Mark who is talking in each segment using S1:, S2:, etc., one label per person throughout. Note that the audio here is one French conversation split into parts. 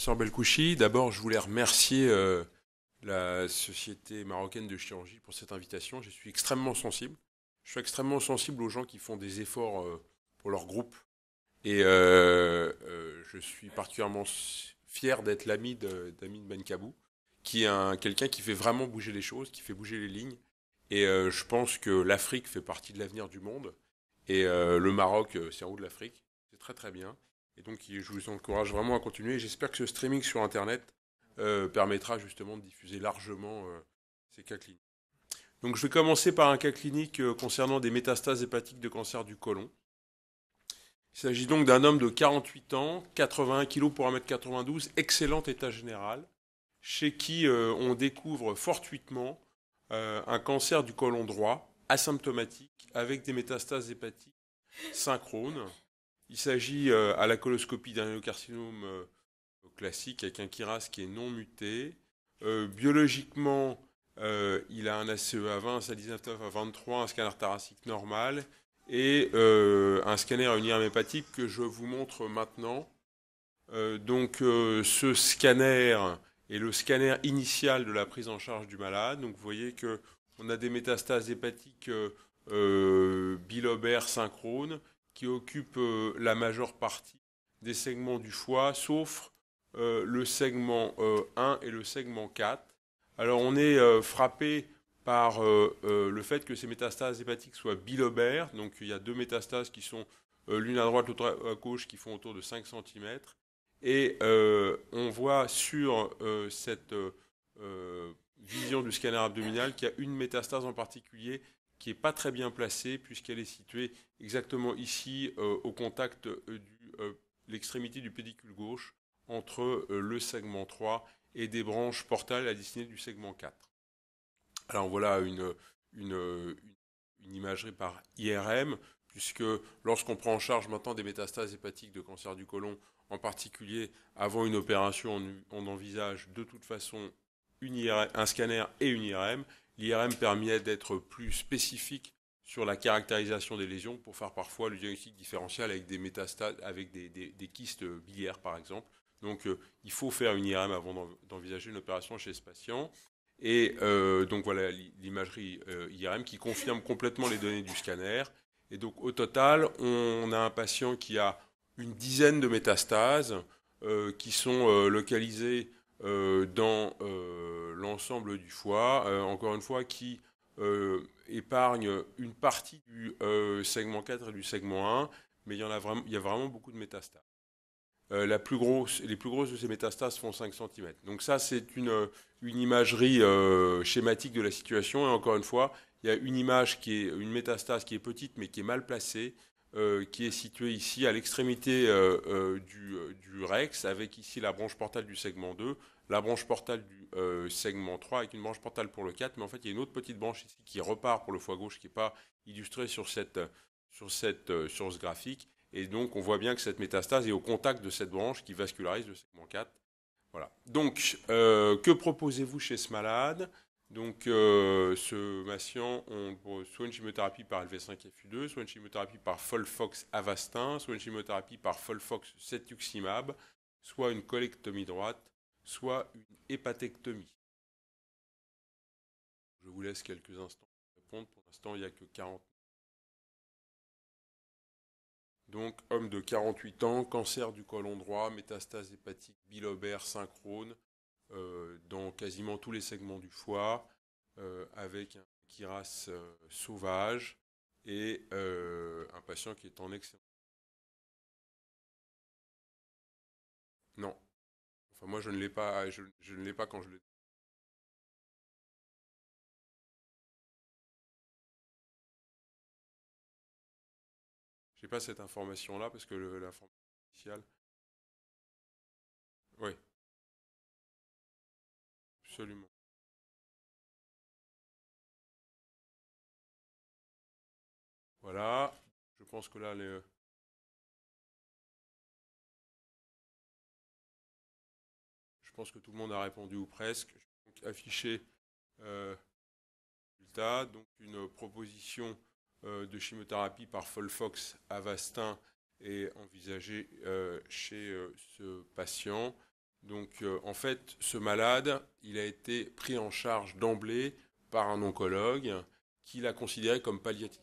S1: professeur Belkouchi. D'abord, je voulais remercier euh, la Société marocaine de chirurgie pour cette invitation. Je suis extrêmement sensible. Je suis extrêmement sensible aux gens qui font des efforts euh, pour leur groupe. Et euh, je suis particulièrement fier d'être l'ami d'Amine Benkabou, qui est quelqu'un qui fait vraiment bouger les choses, qui fait bouger les lignes. Et je pense que l'Afrique fait partie de l'avenir du monde. Et le Maroc, c'est en haut de l'Afrique. C'est très très bien. Et donc, je vous encourage vraiment à continuer. J'espère que ce streaming sur Internet euh, permettra justement de diffuser largement euh, ces cas cliniques. Donc, je vais commencer par un cas clinique euh, concernant des métastases hépatiques de cancer du côlon. Il s'agit donc d'un homme de 48 ans, 81 kg pour 1m92, excellent état général, chez qui on découvre fortuitement un cancer du côlon droit asymptomatique avec des métastases hépatiques synchrones. Il s'agit euh, à la coloscopie d'un carcinome euh, classique avec un KIRAS qui est non muté. Euh, biologiquement, il a un ACE à 20, un 19,9 19 à 23, un scanner thoracique normal et un scanner à hépatique que je vous montre maintenant. donc ce scanner est le scanner initial de la prise en charge du malade. Donc vous voyez qu'on a des métastases hépatiques bilobaires synchrones qui occupe euh, la majeure partie des segments du foie, sauf euh, le segment 1 euh, et le segment 4. Alors on est frappé par le fait que ces métastases hépatiques soient bilobaires, donc il y a deux métastases qui sont l'une à droite, l'autre à gauche, qui font autour de 5 cm. Et on voit sur cette vision du scanner abdominal qu'il y a une métastase en particulier qui n'est pas très bien placée puisqu'elle est située exactement ici, euh, au contact euh, de euh, l'extrémité du pédicule gauche, entre le segment 3 et des branches portales à destinée du segment 4. Alors voilà une, imagerie par IRM, puisque lorsqu'on prend en charge maintenant des métastases hépatiques de cancer du côlon, en particulier avant une opération, on, envisage de toute façon un scanner et une IRM, L'IRM permet d'être plus spécifique sur la caractérisation des lésions pour faire parfois le diagnostic différentiel avec des métastases, avec des, kystes biliaires par exemple. Donc euh, il faut faire une IRM avant d'envisager une opération chez ce patient. Et euh, donc voilà l'imagerie euh, IRM qui confirme complètement les données du scanner. Et donc au total, on a un patient qui a une dizaine de métastases qui sont localisées euh, dans euh, l'ensemble du foie, euh, encore une fois, qui épargne une partie du segment 4 et du segment 1, mais il y, en a, vraiment, il y a vraiment beaucoup de métastases. la plus grosse, les plus grosses de ces métastases font 5 cm. Donc ça, c'est une, une imagerie schématique de la situation. Et encore une fois, il y a une image qui est une métastase qui est petite mais qui est mal placée euh, qui est située ici à l'extrémité euh, euh, du, du, Rex, avec ici la branche portale du segment 2, la branche portale du segment 3, avec une branche portale pour le 4, mais en fait il y a une autre petite branche ici qui repart pour le foie gauche, qui n'est pas illustrée sur, cette, sur, cette, sur ce graphique, et donc on voit bien que cette métastase est au contact de cette branche qui vascularise le segment 4. Voilà. Donc, que proposez-vous chez ce malade donc, euh, ce patient, soit une chimiothérapie par LV5FU2, soit une chimiothérapie par Folfox Avastin, soit une chimiothérapie par Folfox Cetuximab, soit une colectomie
S2: droite, soit une hépatectomie. Je vous laisse quelques instants pour répondre. Pour l'instant, il n'y a que 40.
S1: Donc, homme de 48 ans, cancer du côlon droit, métastase hépatique bilobaire synchrone, euh, dans quasiment tous les segments du foie, euh,
S2: avec un Kiras euh, sauvage et un patient qui est en excellent. Non. Enfin, moi, je ne l'ai pas. Je, je ne l'ai pas quand je n'ai pas cette information-là parce que l'information initiale. absolument Voilà, je pense que là, je pense que tout le monde a répondu ou presque. Je afficher euh, le
S1: résultat, donc une proposition euh, de chimiothérapie par Folfox Avastin est envisagée euh, chez ce patient. Donc euh, en fait, ce malade, il a été pris en charge d'emblée par un oncologue qui l'a considéré comme palliatif.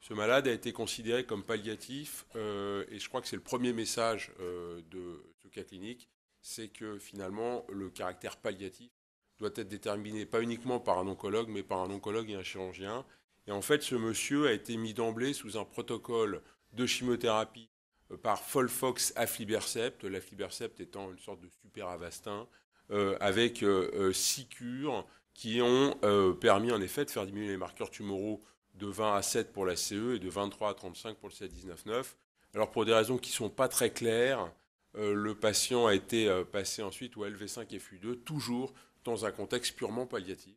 S1: Ce malade a été considéré comme palliatif euh, et je crois que c'est le premier message euh, de ce cas clinique, c'est que finalement le caractère palliatif doit être déterminé pas uniquement par un oncologue mais par un oncologue et un chirurgien. Et en fait, ce monsieur a été mis d'emblée sous un protocole de chimiothérapie euh, par Folfox aflibercept, l'aflibercept étant une sorte de super avastin, euh, avec euh, six cures qui ont permis en effet de faire diminuer les marqueurs tumoraux de 20 à 7 pour la CE et de 23 à 35 pour le c 19 9 Alors pour des raisons qui ne sont pas très claires, le patient a été passé ensuite au LV5 et FU2, toujours dans un contexte purement palliatif.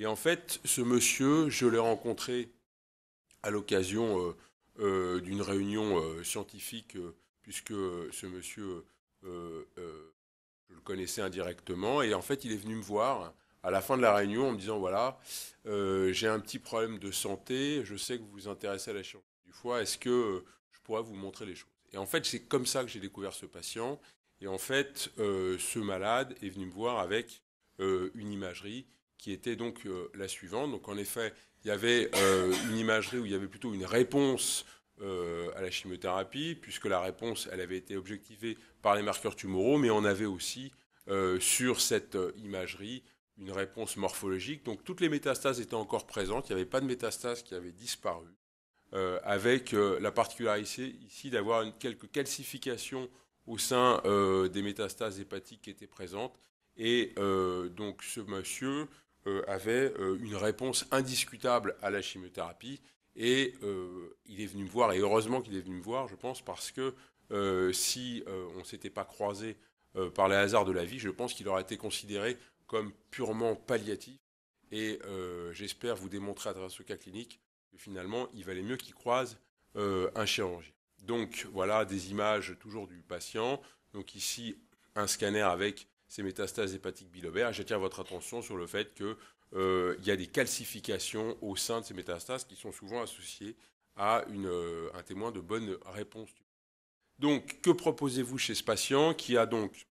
S1: Et en fait, ce monsieur, je l'ai rencontré à l'occasion euh, d'une réunion euh, scientifique, euh, puisque ce monsieur, je le connaissais indirectement, et en fait, il est venu me voir à la fin de la réunion en me disant voilà, j'ai un petit problème de santé, je sais que vous vous intéressez à la chirurgie du foie, est-ce que je pourrais vous montrer les choses Et en fait, c'est comme ça que j'ai découvert ce patient. Et en fait, ce malade est venu me voir avec une imagerie qui était donc la suivante. Donc en effet, il y avait euh, une imagerie où il y avait plutôt une réponse euh, à la chimiothérapie, puisque la réponse, elle avait été objectivée par les marqueurs tumoraux, mais on avait aussi euh, sur cette imagerie une réponse morphologique. Donc toutes les métastases étaient encore présentes, il n'y avait pas de métastases qui avaient disparu, avec la particularité ici d'avoir quelques calcifications au sein des métastases hépatiques qui étaient présentes. Et donc ce monsieur, euh, avait euh, une réponse indiscutable à la chimiothérapie. Et euh, il est venu me voir, et heureusement qu'il est venu me voir, je pense, parce que si on ne s'était pas croisé par les hasards de la vie, je pense qu'il aurait été considéré comme purement palliatif. Et j'espère vous démontrer à travers ce cas clinique que finalement, il valait mieux qu'il croise un chirurgien. Donc voilà des images toujours du patient. Donc ici, un scanner avec ces métastases hépatiques bilobaires. J'attire votre attention sur le fait qu'il euh, y a des calcifications au sein de ces métastases qui sont souvent associées à euh, un témoin de bonne réponse. Donc, que proposez-vous chez ce patient qui a donc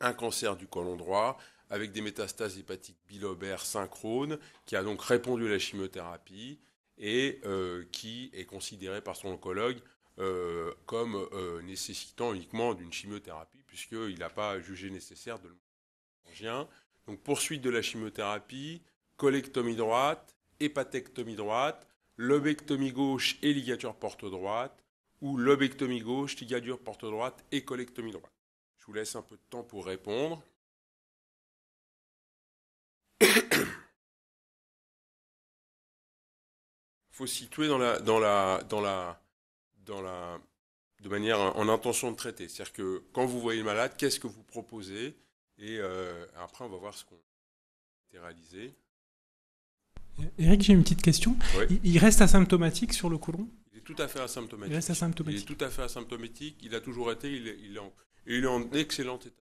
S1: un cancer du colon droit avec des métastases hépatiques bilobaires synchrones, qui a donc répondu à la chimiothérapie et euh, qui est considéré par son oncologue comme nécessitant uniquement d'une chimiothérapie puisqu'il n'a pas jugé nécessaire de le montrer Donc poursuite de la chimiothérapie, colectomie droite, hépatectomie droite, lobectomie gauche et ligature porte droite, ou lobectomie gauche, ligature porte droite et colectomie droite. Je vous laisse un peu de temps pour
S2: répondre. Il faut situer dans la, dans la, dans la,
S1: dans la de manière euh, en intention de traiter. C'est-à-dire que quand vous voyez le malade, qu'est-ce que vous proposez Et euh, après, on va voir ce qu'on a réalisé. Euh, Eric, j'ai une petite question. Il reste asymptomatique sur le côlon Il est tout à fait asymptomatique. Il est tout à fait asymptomatique. Il a toujours été, il il est en, excellent état.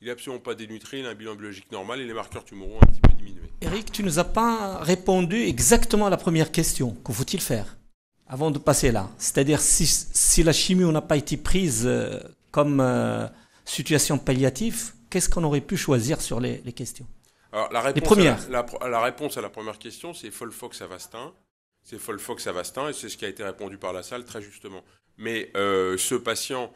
S1: Il n'est absolument pas dénutré, il a un bilan biologique normal et les marqueurs tumoraux ont un petit peu
S2: diminué. Eric, tu ne nous as pas répondu exactement à la première question. Que faut-il faire avant de passer
S1: là. C'est-à-dire si, la chimio n'a pas été prise euh, comme euh, situation palliative, qu'est-ce qu'on aurait pu choisir sur les, questions la réponse, la, réponse à la première question, c'est Folfox Avastin. C'est Folfox Avastin et c'est ce qui a été répondu par la salle très justement. Mais euh, ce patient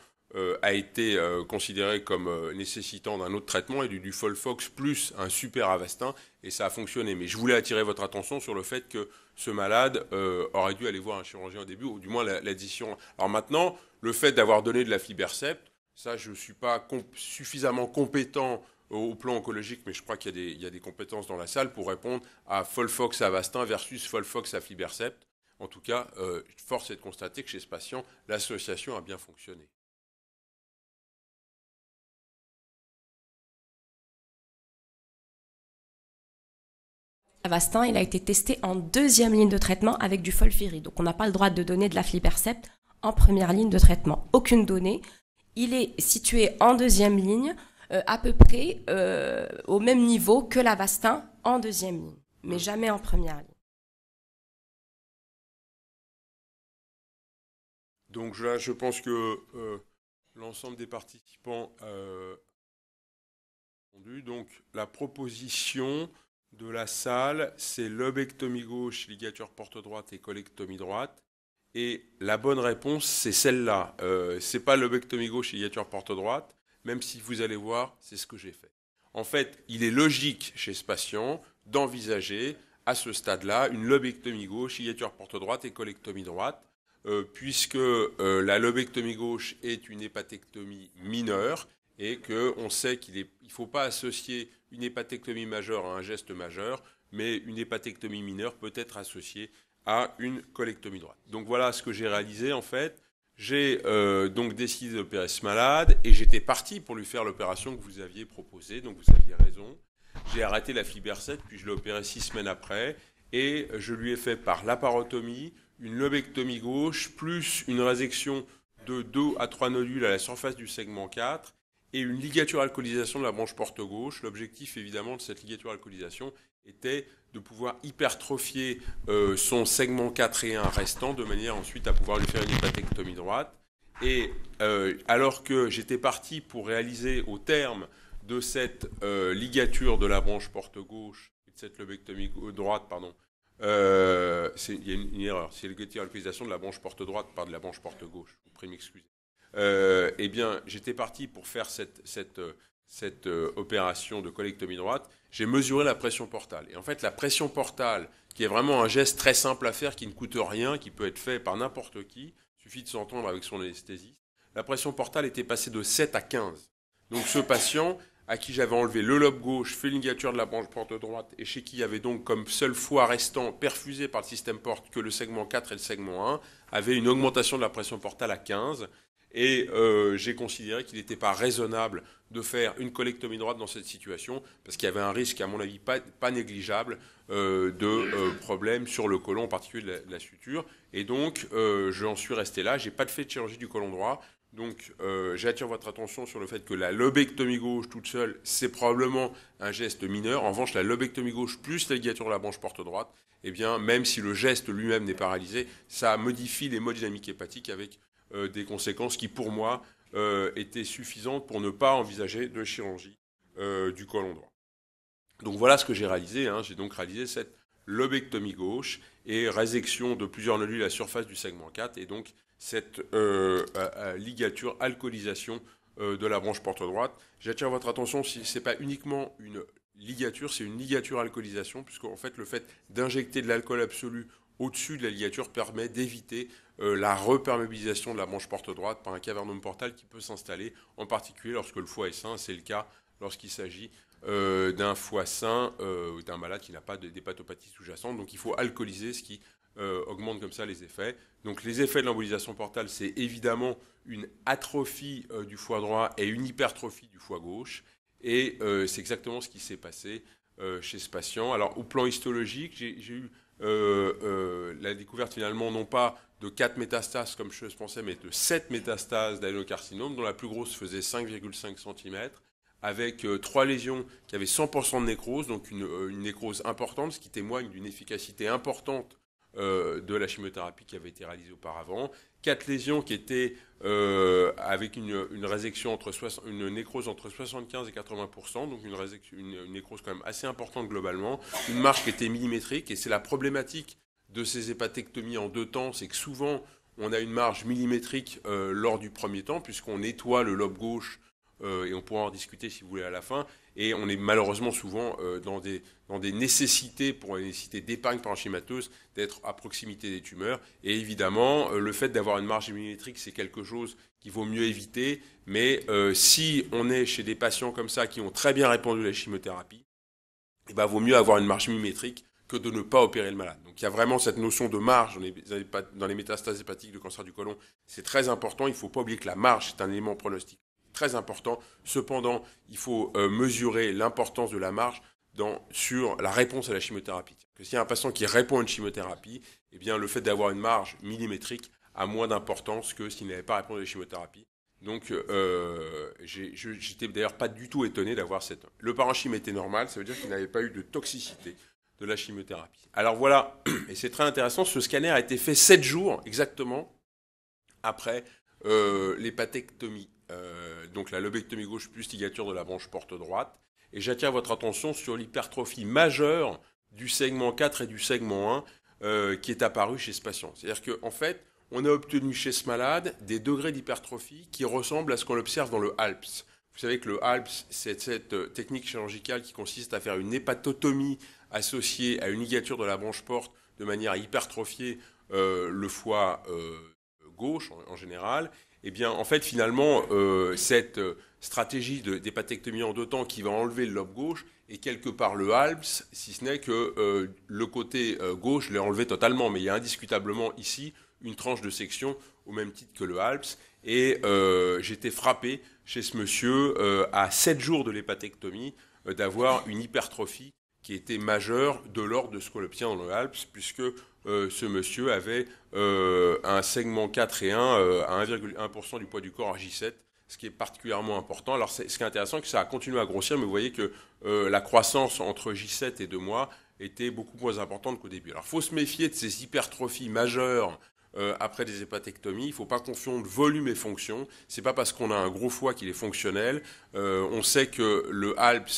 S1: a été considéré comme nécessitant d'un autre traitement et du, du Folfox plus un super Avastin et ça a fonctionné. Mais je voulais attirer votre attention sur le fait que ce malade euh, aurait dû aller voir un chirurgien au début, ou du moins l'addition. Alors maintenant, le fait d'avoir donné de la fibercept, ça, je ne suis pas suffisamment compétent au plan oncologique, mais je crois qu'il y, a des compétences dans la salle pour répondre à Folfox à Vastin versus Folfox à Fibercept. En tout cas, euh, force est de
S2: constater que chez ce patient, l'association a bien fonctionné. Avastin, il a été testé en deuxième ligne de traitement avec du folfiri. Donc on n'a pas le droit de donner de la flipercept en première ligne de traitement. Aucune
S1: donnée. Il est situé en deuxième
S2: ligne, euh, à peu près euh, au même niveau que l'Avastin en deuxième ligne, mais jamais en première ligne. Donc je pense que euh, l'ensemble des participants
S1: ont entendu. Donc la proposition de la salle, c'est lobectomie gauche, ligature porte droite et colectomie droite. Et la bonne réponse, c'est celle-là. Ce euh, c'est pas lobectomie gauche, ligature porte droite, même si vous allez voir, c'est ce que j'ai fait. En fait, il est logique chez ce patient d'envisager à ce stade-là une lobectomie gauche, ligature porte droite et colectomie droite, euh, puisque euh, la lobectomie gauche est une hépatectomie mineure et qu'on sait qu'il ne faut pas associer une hépatectomie majeure à un geste majeur, mais une hépatectomie mineure peut être associée à une colectomie droite. Donc voilà ce que j'ai réalisé en fait. J'ai euh, donc décidé d'opérer ce malade et j'étais parti pour lui faire l'opération que vous aviez proposée, donc vous aviez raison. J'ai arrêté la fibercette, puis je l'ai opéré six semaines après et je lui ai fait par laparotomie une lobectomie gauche plus une résection de 2 à 3 nodules à la surface du segment 4 et une ligature alcoolisation de la branche porte-gauche. L'objectif évidemment de cette ligature alcoolisation était de pouvoir hypertrophier euh, son segment 4 et 1 restant de manière ensuite à pouvoir lui faire une hépatectomie droite. Et euh, alors que j'étais parti pour réaliser au terme de cette euh, ligature de la branche porte-gauche, de cette lobectomie droite, pardon, il y a une, erreur, c'est une ligature alcoolisation de la branche porte-droite par de la branche porte-gauche, vous m'excuser. Euh, eh bien, j'étais parti pour faire cette, euh, euh, opération de collectomie droite. J'ai mesuré la pression portale. Et en fait, la pression portale, qui est vraiment un geste très simple à faire, qui ne coûte rien, qui peut être fait par n'importe qui, suffit de s'entendre avec son anesthésiste, la pression portale était passée de 7 à 15. Donc ce patient, à qui j'avais enlevé le lobe gauche, fait ligature de la branche porte droite, et chez qui il y avait donc comme seul foie restant perfusé par le système porte que le segment 4 et le segment 1, avait une augmentation de la pression portale à 15, et euh, j'ai considéré qu'il n'était pas raisonnable de faire une collectomie droite dans cette situation, parce qu'il y avait un risque, à mon avis, pas, négligeable euh, de euh, problème problèmes sur le côlon, en particulier de la, suture. Et donc, j'en suis resté là. je n'ai pas de fait de chirurgie du côlon droit. Donc, j'attire votre attention sur le fait que la lobectomie gauche toute seule, c'est probablement un geste mineur. En revanche, la lobectomie gauche plus la ligature de la branche porte droite, et eh bien, même si le geste lui-même n'est pas réalisé, ça modifie les modes dynamiques hépatiques avec euh, des conséquences qui, pour moi, euh, étaient suffisantes pour ne pas envisager de chirurgie euh, du colon droit. Donc voilà ce que j'ai réalisé. Hein. J'ai donc réalisé cette lobectomie gauche et résection de plusieurs nodules à la surface du segment 4 et donc cette ligature alcoolisation de la branche porte droite. J'attire votre attention si ce n'est pas uniquement une ligature, c'est une ligature alcoolisation puisque en fait le fait d'injecter de l'alcool absolu au-dessus de la ligature permet d'éviter euh, la reperméabilisation de la branche porte-droite par un cavernome portal qui peut s'installer, en particulier lorsque le foie est sain. C'est le cas lorsqu'il s'agit euh, d'un foie sain euh, ou d'un malade qui n'a pas d'hépatopathie sous-jacente. Donc il faut alcooliser, ce qui augmente comme ça les effets. Donc les effets de l'embolisation portale, c'est évidemment une atrophie du foie droit et une hypertrophie du foie gauche. Et c'est exactement ce qui s'est passé chez ce patient. Alors au plan histologique, j'ai eu euh, euh, la découverte finalement non pas de 4 métastases comme je pensais, mais de 7 métastases d'adénocarcinome, dont la plus grosse faisait 5,5 cm, avec euh, trois 3 lésions qui avaient 100% de nécrose, donc une, nécrose importante, ce qui témoigne d'une efficacité importante de la chimiothérapie qui avait été réalisée auparavant, quatre lésions qui étaient euh, avec une, résection entre une nécrose entre 75 et 80 donc une, nécrose quand même assez importante globalement, une marge qui était millimétrique, et c'est la problématique de ces hépatectomies en deux temps, c'est que souvent on a une marge millimétrique euh, lors du premier temps, puisqu'on nettoie le lobe gauche, euh, et on pourra en discuter si vous voulez à la fin, et on est malheureusement souvent euh, dans, des, dans des nécessités, pour une nécessité d'épargne parenchymatose, d'être à proximité des tumeurs. Et évidemment, euh, le fait d'avoir une marge immunométrique, c'est quelque chose qu'il vaut mieux éviter. Mais euh, si on est chez des patients comme ça qui ont très bien répondu à la chimiothérapie, il eh ben, vaut mieux avoir une marge immunométrique que de ne pas opérer le malade. Donc il y a vraiment cette notion de marge dans les, métastases hépatiques de cancer du côlon. C'est très important. Il ne faut pas oublier que la marge est un élément pronostique très important. Cependant, il faut euh, mesurer l'importance de la marge dans, sur la réponse à la chimiothérapie. Que si un patient qui répond à une chimiothérapie, eh bien, le fait d'avoir une marge millimétrique a moins d'importance que s'il n'avait pas répondu à la chimiothérapie. Donc, euh, j'étais d'ailleurs pas du tout étonné d'avoir cette. Le parenchyme était normal, ça veut dire qu'il n'avait pas eu de toxicité de la chimiothérapie. Alors voilà, et c'est très intéressant, ce scanner a été fait 7 jours exactement après euh, l'hépatectomie. Euh, donc la lobectomie gauche plus ligature de la branche porte droite. Et j'attire votre attention sur l'hypertrophie majeure du segment 4 et du segment 1 euh, qui est apparue chez ce patient. C'est-à-dire qu'en fait, on a obtenu chez ce malade des degrés d'hypertrophie qui ressemblent à ce qu'on observe dans le ALPS. Vous savez que le ALPS, c'est cette euh, technique chirurgicale qui consiste à faire une hépatotomie associée à une ligature de la branche porte de manière à hypertrophier le foie gauche en, général, eh bien, en fait, finalement, euh, cette euh, stratégie d'hépatectomie en deux temps qui va enlever le lobe gauche et quelque part le Alps, si ce n'est que euh, le côté gauche l'est enlevé totalement. Mais il y a indiscutablement ici une tranche de section au même titre que le Alps. Et j'étais frappé chez ce monsieur, à 7 jours de l'hépatectomie, d'avoir une hypertrophie qui était majeure de l'ordre de ce qu'on obtient dans le Alps puisque euh, ce monsieur avait euh, un segment 4 et 1 euh, à 1,1% du poids du corps à J7, ce qui est particulièrement important. Alors, ce qui est intéressant, c'est que ça a continué à grossir, mais vous voyez que la croissance entre J7 et 2 mois était beaucoup moins importante qu'au début. Alors, il faut se méfier de ces hypertrophies majeures euh, après des hépatectomies. Il ne faut pas confondre volume et fonction. n'est pas parce qu'on a un gros foie qu'il est fonctionnel. Euh, on sait que le HALP,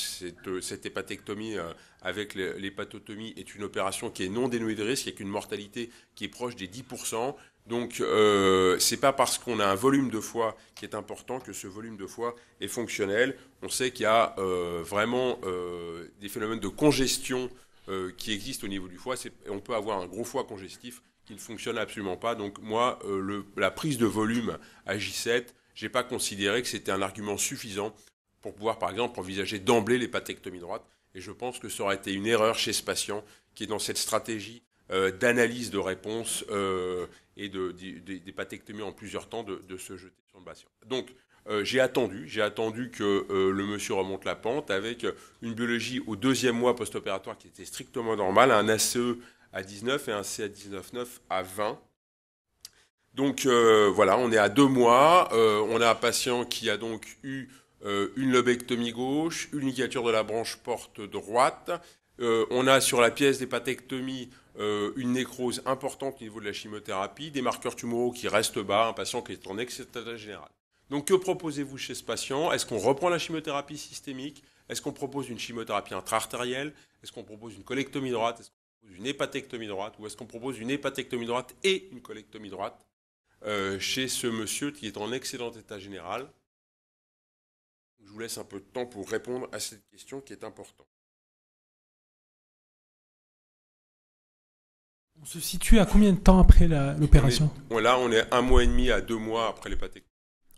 S1: euh, cette, hépatectomie avec l'hépatotomie, est une opération qui est non dénuée de risque, avec une mortalité qui est proche des 10%. Donc, euh, c'est pas parce qu'on a un volume de foie qui est important que ce volume de foie est fonctionnel. On sait qu'il y a vraiment des phénomènes de congestion qui existent au niveau du foie. On peut avoir un gros foie congestif fonctionne absolument pas. Donc moi, euh, le, la prise de volume à J7, j'ai pas considéré que c'était un argument suffisant pour pouvoir, par exemple, envisager d'emblée l'hépatectomie droite. Et je pense que ça aurait été une erreur chez ce patient qui est dans cette stratégie euh, d'analyse de réponse euh, et de des de, en plusieurs temps de, se jeter sur le patient. Donc j'ai attendu, j'ai attendu que le monsieur remonte la pente avec une biologie au deuxième mois post-opératoire qui était strictement normale, un ACE à 19 et un C à 19,9 à 20. Donc euh, voilà, on est à deux mois. Euh, on a un patient qui a donc eu euh, une lobectomie gauche, une ligature de la branche porte droite. on a sur la pièce d'hépatectomie une nécrose importante au niveau de la chimiothérapie, des marqueurs tumoraux qui restent bas, un patient qui est en excès général. Donc que proposez-vous chez ce patient Est-ce qu'on reprend la chimiothérapie systémique Est-ce qu'on propose une chimiothérapie intra-artérielle Est-ce qu'on propose une colectomie droite une hépatectomie droite ou est-ce qu'on propose une hépatectomie droite et une colectomie droite euh, chez ce monsieur qui est en excellent état général Je vous laisse
S2: un peu de temps pour répondre à cette question qui est importante. On se situe à combien de temps après l'opération Là, on est un mois et demi à deux mois après,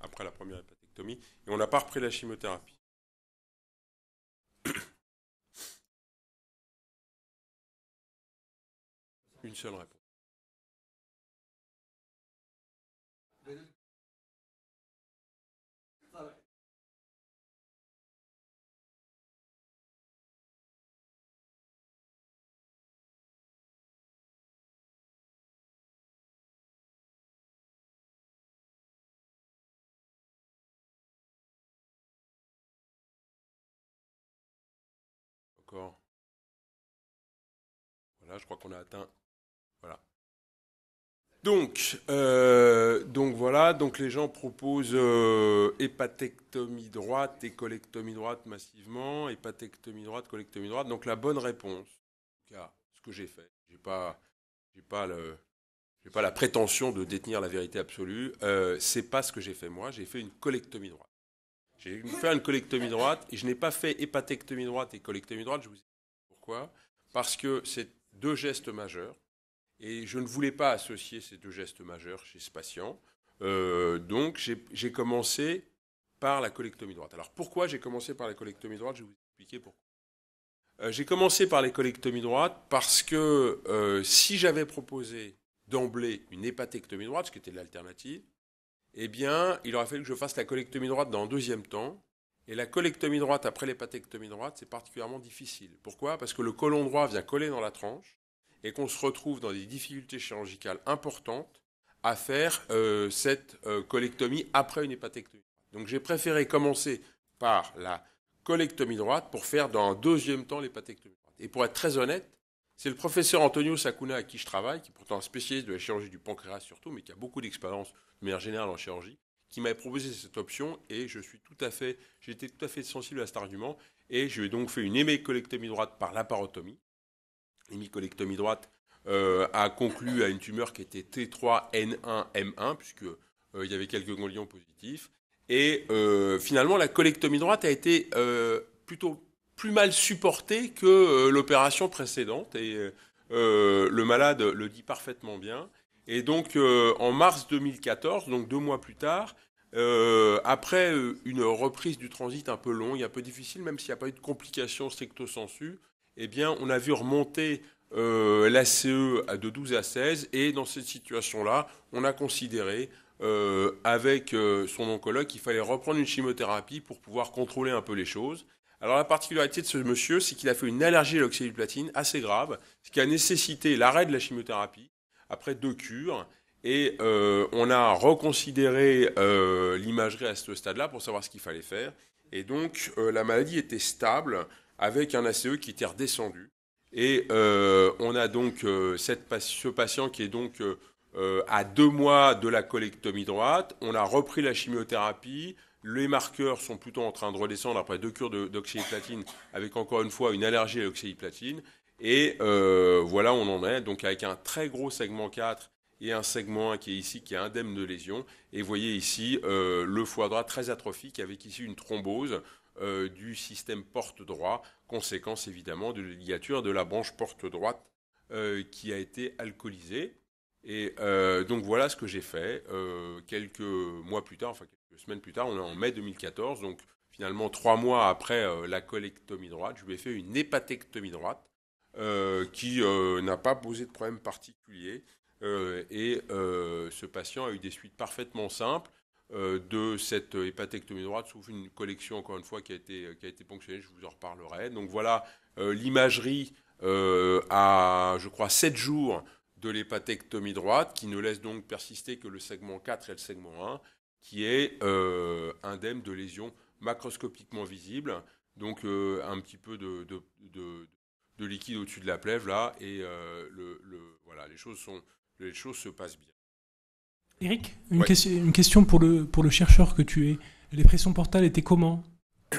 S2: après la première hépatectomie et on n'a pas repris la chimiothérapie. une seule réponse. Encore. Voilà, je crois qu'on a atteint voilà. Donc, euh,
S1: donc voilà, donc les gens proposent euh, hépatectomie droite et colectomie droite massivement, hépatectomie droite, colectomie droite. Donc la bonne réponse, en ce que j'ai fait, j'ai pas, pas pas la prétention de détenir la vérité absolue. Euh, c'est pas ce que j'ai fait moi. J'ai fait une colectomie droite. J'ai fait une colectomie droite et je n'ai pas fait hépatectomie droite et colectomie droite. Je vous explique pourquoi Parce que c'est deux gestes majeurs et je ne voulais pas associer ces deux gestes majeurs chez ce patient. Euh, donc j'ai commencé par la colectomie droite. Alors pourquoi j'ai commencé par la colectomie droite Je vais vous expliquer pourquoi. Euh, j'ai commencé par la colectomie droite parce que euh, si j'avais proposé d'emblée une hépatectomie droite, ce qui était l'alternative, eh bien, il aurait fallu que je fasse la colectomie droite dans un deuxième temps. Et la colectomie droite après l'hépatectomie droite, c'est particulièrement difficile. Pourquoi Parce que le colon droit vient coller dans la tranche et qu'on se retrouve dans des difficultés chirurgicales importantes à faire euh, cette euh, colectomie après une hépatectomie. Donc j'ai préféré commencer par la colectomie droite pour faire dans un deuxième temps l'hépatectomie droite. Et pour être très honnête, c'est le professeur Antonio Sakuna à qui je travaille, qui est pourtant un spécialiste de la chirurgie du pancréas surtout, mais qui a beaucoup d'expérience de manière générale en chirurgie, qui m'avait proposé cette option et tout à fait, j'étais tout à fait sensible à cet argument et je lui ai donc fait une colectomie droite par laparotomie, l'hémi-colectomie droite, euh, a conclu à une tumeur qui était T3N1M1, puisque euh, il y avait quelques ganglions positifs. Et euh, finalement, la colectomie droite a été plutôt plus mal supportée que l'opération précédente. Et le malade le dit parfaitement bien. Et donc, en mars 2014, donc deux mois plus tard, après une reprise du transit un peu longue, un peu difficile, même s'il n'y a pas eu de complications stricto sensu, eh on a vu remonter l'ACE euh, la CE de 12 à 16, et dans cette situation-là, on a considéré euh, avec euh, son oncologue qu'il fallait reprendre une chimiothérapie pour pouvoir contrôler un peu les choses. Alors la particularité de ce monsieur, c'est qu'il a fait une allergie à l'oxyde de platine assez grave, ce qui a nécessité l'arrêt de la chimiothérapie après deux cures. Et on a reconsidéré l'imagerie à ce stade-là pour savoir ce qu'il fallait faire. Et donc la maladie était stable avec un ACE qui était redescendu. Et euh, on a donc euh, ce patient qui est donc euh, à deux mois de la colectomie droite. On a repris la chimiothérapie. Les marqueurs sont plutôt en train de redescendre après deux cures d'oxyplatine avec encore une fois une allergie à l'oxyplatine Et voilà, on en est donc avec un très gros segment 4 et un segment 1 qui est ici, qui est indemne de lésion. Et vous voyez ici le foie droit très atrophique avec ici une thrombose. Euh, du système porte-droit, conséquence évidemment de la ligature de la branche porte-droite euh, qui a été alcoolisée. Et euh, donc voilà ce que j'ai fait. quelques mois plus tard, enfin quelques semaines plus tard, on est en mai 2014, donc finalement trois mois après la colectomie droite, je lui ai fait une hépatectomie droite qui n'a pas posé de problème particulier. et ce patient a eu des suites parfaitement simples. Euh, de cette hépatectomie droite, sauf une collection, encore une fois, qui a été, euh, qui a été ponctionnée, je vous en reparlerai. Donc voilà euh, l'imagerie à, je crois, 7 jours de l'hépatectomie droite, qui ne laisse donc persister que le segment 4 et le segment 1, qui est indemne de lésions macroscopiquement visibles, donc un petit peu de, liquide au-dessus de la plèvre là, et le, voilà, les choses, sont, les choses se passent bien. Eric, une, question pour le, chercheur que tu es. Les pressions portales étaient comment ah,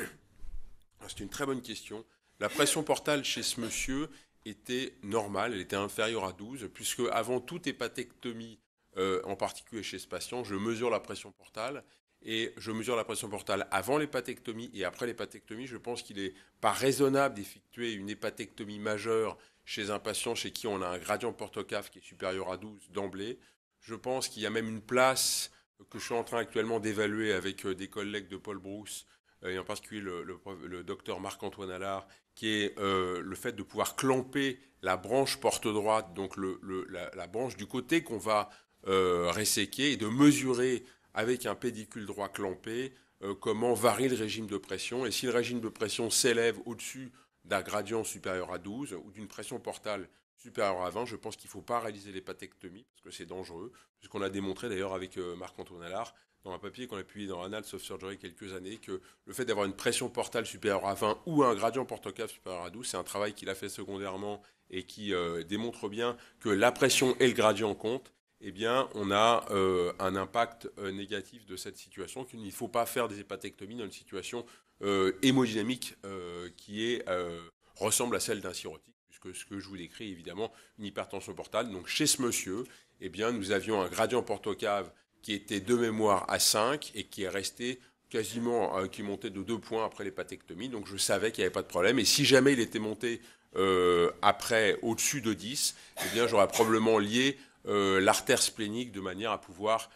S1: C'est une très bonne question. La pression portale chez ce monsieur était normale, elle était inférieure à 12, puisque avant toute hépatectomie, euh, en particulier chez ce patient, je mesure la pression portale. Et je mesure la pression portale avant l'hépatectomie et après l'hépatectomie. Je pense qu'il n'est pas raisonnable d'effectuer une hépatectomie majeure chez un patient chez qui on a un gradient portocave qui est supérieur à 12 d'emblée. Je pense qu'il y a même une place que je suis en train actuellement d'évaluer avec euh, des collègues de Paul Brousse, euh, et en particulier le, docteur Marc-Antoine Allard, qui est euh, le fait de pouvoir clamper la branche porte droite, donc la, branche du côté qu'on va reséquer, et de mesurer avec un pédicule droit clampé comment varie le régime de pression. Et si le régime de pression s'élève au-dessus d'un gradient supérieur à 12 ou d'une pression portale supérieur à 20. Je pense qu'il ne faut pas réaliser l'hépatectomie parce que c'est dangereux, puisqu'on a démontré d'ailleurs avec euh, Marc-Antoine Allard dans un papier qu'on a publié dans Annals of Surgery quelques années que le fait d'avoir une pression portale supérieure à 20 ou un gradient portocave supérieur à 12, c'est un travail qu'il a fait secondairement et qui euh, démontre bien que la pression et le gradient comptent. Eh bien, on a euh, un impact négatif de cette situation, qu'il ne faut pas faire des hépatectomies dans une situation hémodynamique qui est, ressemble à celle d'un cirrhotique ce que je vous décris, évidemment, une hypertension portale. Donc chez ce monsieur, eh bien, nous avions un gradient porte-au-cave qui était de mémoire à 5 et qui est resté quasiment, euh, qui montait de 2 points après l'hépatectomie. Donc je savais qu'il n'y avait pas de problème. Et si jamais il était monté euh, après au-dessus de 10, eh bien, j'aurais probablement lié euh, l'artère splénique de manière à pouvoir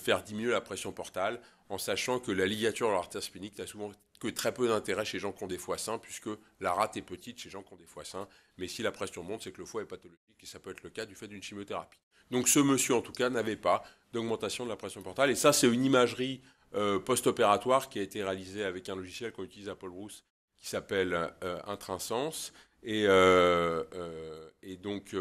S1: faire diminuer la pression portale en sachant que la ligature de l'artère splénique a souvent que très peu d'intérêt chez les gens qui ont des foies sains, puisque la rate est petite chez gens qui ont des foies sains. Mais si la pression monte, c'est que le foie est pathologique et ça peut être le cas du fait d'une chimiothérapie. Donc ce monsieur, en tout cas, n'avait pas d'augmentation de la pression portale. Et ça, c'est une imagerie euh, post-opératoire qui a été réalisée avec un logiciel qu'on utilise à Paul rousse qui s'appelle euh, euh, euh Et, donc,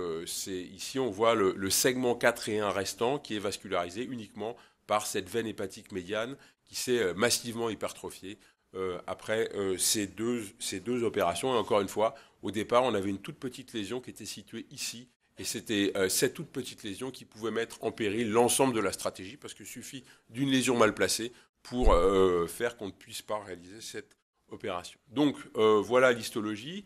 S1: ici, on voit le, segment 4 et 1 restant qui est vascularisé uniquement par cette veine hépatique médiane qui s'est massivement hypertrophiée euh, après euh, ces, deux, deux opérations. Et encore une fois, au départ, on avait une toute petite lésion qui était située ici. Et c'était euh, cette toute petite lésion qui pouvait mettre en péril l'ensemble de la stratégie, parce qu'il suffit d'une lésion mal placée pour faire qu'on ne puisse pas réaliser cette opération. Donc voilà l'histologie.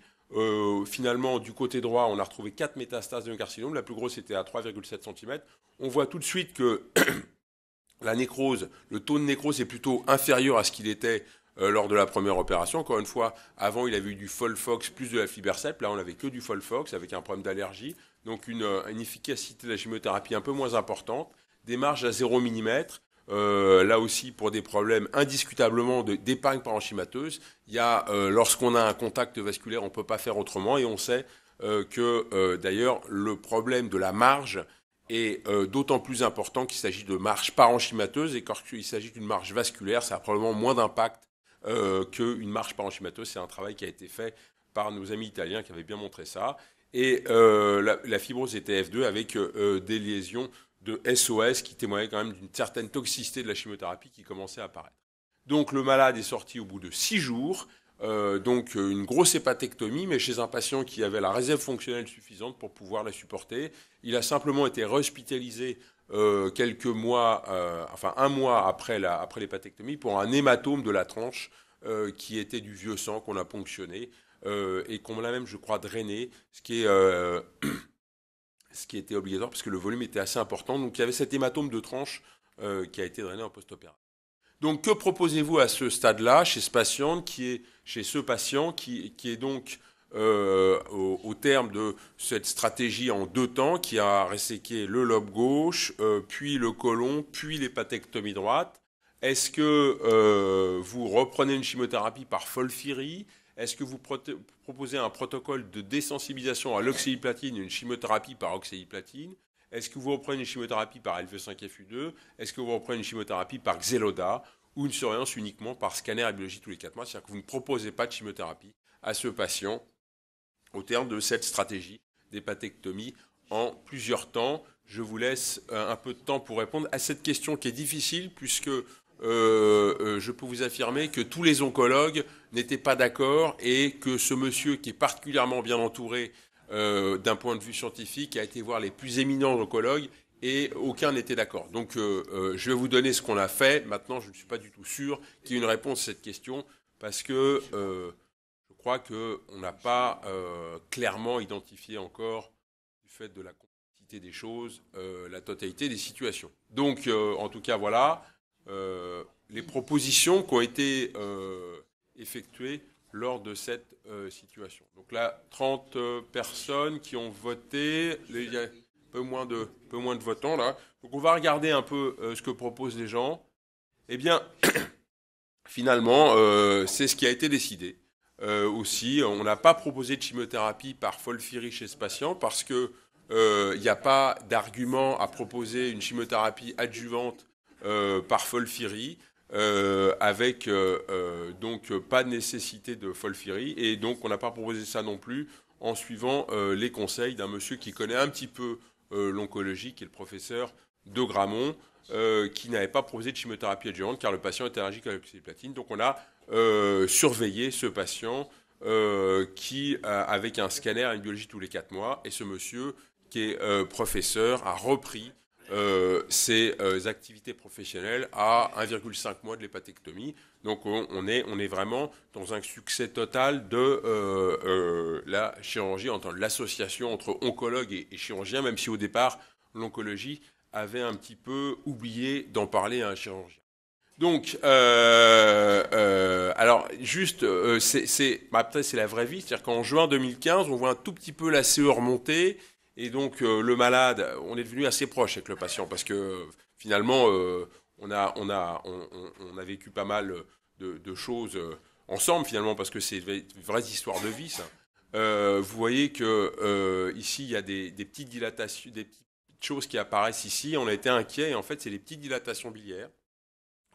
S1: finalement, du côté droit, on a retrouvé quatre métastases d'un carcinome. La plus grosse était à 3,7 cm. On voit tout de suite que la nécrose, le taux de nécrose est plutôt inférieur à ce qu'il était euh, lors de la première opération. Encore une fois, avant, il avait eu du Folfox plus de la fibercep Là, on n'avait que du Folfox avec un problème d'allergie. Donc, euh, une, efficacité de la chimiothérapie un peu moins importante. Des marges à 0 mm. Euh, là aussi, pour des problèmes indiscutablement d'épargne parenchymateuse, il y a, lorsqu'on a un contact vasculaire, on ne peut pas faire autrement. Et on sait que, d'ailleurs, le problème de la marge est d'autant plus important qu'il s'agit de marge parenchymateuse et quand il s'agit d'une marge vasculaire, ça a probablement moins d'impact euh, qu'une marche par C'est un travail qui a été fait par nos amis italiens qui avaient bien montré ça. Et euh, la, fibrose était F2 avec euh, des lésions de SOS qui témoignaient quand même d'une certaine toxicité de la chimiothérapie qui commençait à apparaître. Donc le malade est sorti au bout de six jours, donc une grosse hépatectomie, mais chez un patient qui avait la réserve fonctionnelle suffisante pour pouvoir la supporter. Il a simplement été hospitalisé euh, quelques mois, euh, enfin un mois après, la, après l'hépatectomie, pour un hématome de la tranche euh, qui était du vieux sang qu'on a ponctionné et qu'on l'a même, je crois, drainé, ce qui, est, ce qui était obligatoire parce que le volume était assez important. Donc il y avait cet hématome de tranche qui a été drainé en post-opéra. Donc que proposez-vous à ce stade-là chez ce patient qui est chez ce patient qui, qui est donc euh, au, terme de cette stratégie en deux temps qui a resséqué le lobe gauche, euh, puis le côlon, puis l'hépatectomie droite. Est-ce que euh, vous reprenez une chimiothérapie par folfiri Est-ce que vous proposez un protocole de désensibilisation à l'oxaliplatine, une chimiothérapie par oxéliplatine Est-ce que vous reprenez une chimiothérapie par LV5FU2 Est-ce que vous reprenez une chimiothérapie par Xeloda ou une surveillance uniquement par scanner et biologie tous les 4 mois C'est-à-dire que vous ne proposez pas de chimiothérapie à ce patient au terme de cette stratégie d'hépatectomie en plusieurs temps. Je vous laisse euh, un peu de temps pour répondre à cette question qui est difficile puisque euh, euh, je peux vous affirmer que tous les oncologues n'étaient pas d'accord et que ce monsieur qui est particulièrement bien entouré d'un point de vue scientifique a été voir les plus éminents oncologues et aucun n'était d'accord. Donc je vais vous donner ce qu'on a fait. Maintenant, je ne suis pas du tout sûr qu'il y ait une réponse à cette question parce que crois qu'on n'a pas euh, clairement identifié encore, du fait de la complexité des choses, euh, la totalité des situations. Donc, euh, en tout cas, voilà les propositions qui ont été effectuées lors de cette situation. Donc là, 30 personnes qui ont voté, il y a un peu moins de, peu moins de votants là. Donc on va regarder un peu ce que proposent les gens. Eh bien, finalement, c'est ce qui a été décidé. Euh, aussi, on n'a pas proposé de chimiothérapie par folfiri chez ce patient parce qu'il il euh, n'y a pas d'argument à proposer une chimiothérapie adjuvante euh, par folfiri avec donc pas de nécessité de folfiri et donc on n'a pas proposé ça non plus en suivant les conseils d'un monsieur qui connaît un petit peu l'oncologie qui est le professeur de Gramont qui n'avait pas proposé de chimiothérapie adjuvante car le patient était allergique à l'oxyplatine donc on a euh, surveiller ce patient euh, qui, euh, avec un scanner, une biologie tous les quatre mois, et ce monsieur qui est professeur a repris ses activités professionnelles à 1,5 mois de l'hépatectomie. Donc on, est, vraiment dans un succès total de la chirurgie, en l'association entre oncologue et chirurgien, même si au départ l'oncologie avait un petit peu oublié d'en parler à un chirurgien. Donc, euh, euh, alors juste, euh, bah, c'est la vraie vie, c'est-à-dire qu'en juin 2015, on voit un tout petit peu la CE remonter, et donc le malade, on est devenu assez proche avec le patient, parce que finalement, on, a, vécu pas mal de, choses ensemble, finalement, parce que c'est une vraie histoire de vie, ça. vous voyez que ici, il y a des, petites des petites choses qui apparaissent ici, on a été inquiet, en fait, c'est les petites dilatations biliaires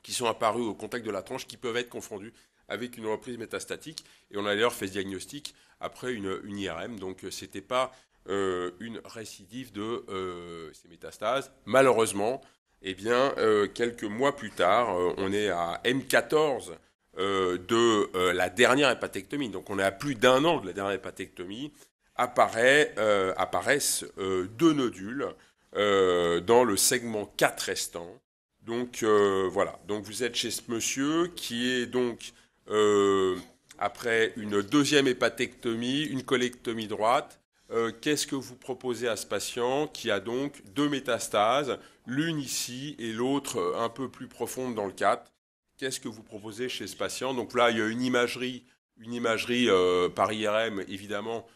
S1: qui sont apparus au contact de la tranche qui peuvent être confondus avec une reprise métastatique. Et on a d'ailleurs fait ce diagnostic après une, IRM. Donc euh, ce n'était pas euh, une récidive de euh, ces métastases. Malheureusement, eh bien, quelques mois plus tard, on est à M14 de la dernière hépatectomie. Donc on est à plus d'un an de la dernière hépatectomie. apparaissent deux nodules dans le segment 4 restant. Donc euh, voilà, donc vous êtes chez ce monsieur qui est donc, euh, après une deuxième hépatectomie, une colectomie droite, euh, qu'est-ce que vous proposez à ce patient qui a donc deux métastases, l'une ici et l'autre un peu plus profonde dans le 4 Qu'est-ce que vous proposez chez ce patient Donc là, il y a une imagerie, une imagerie par IRM évidemment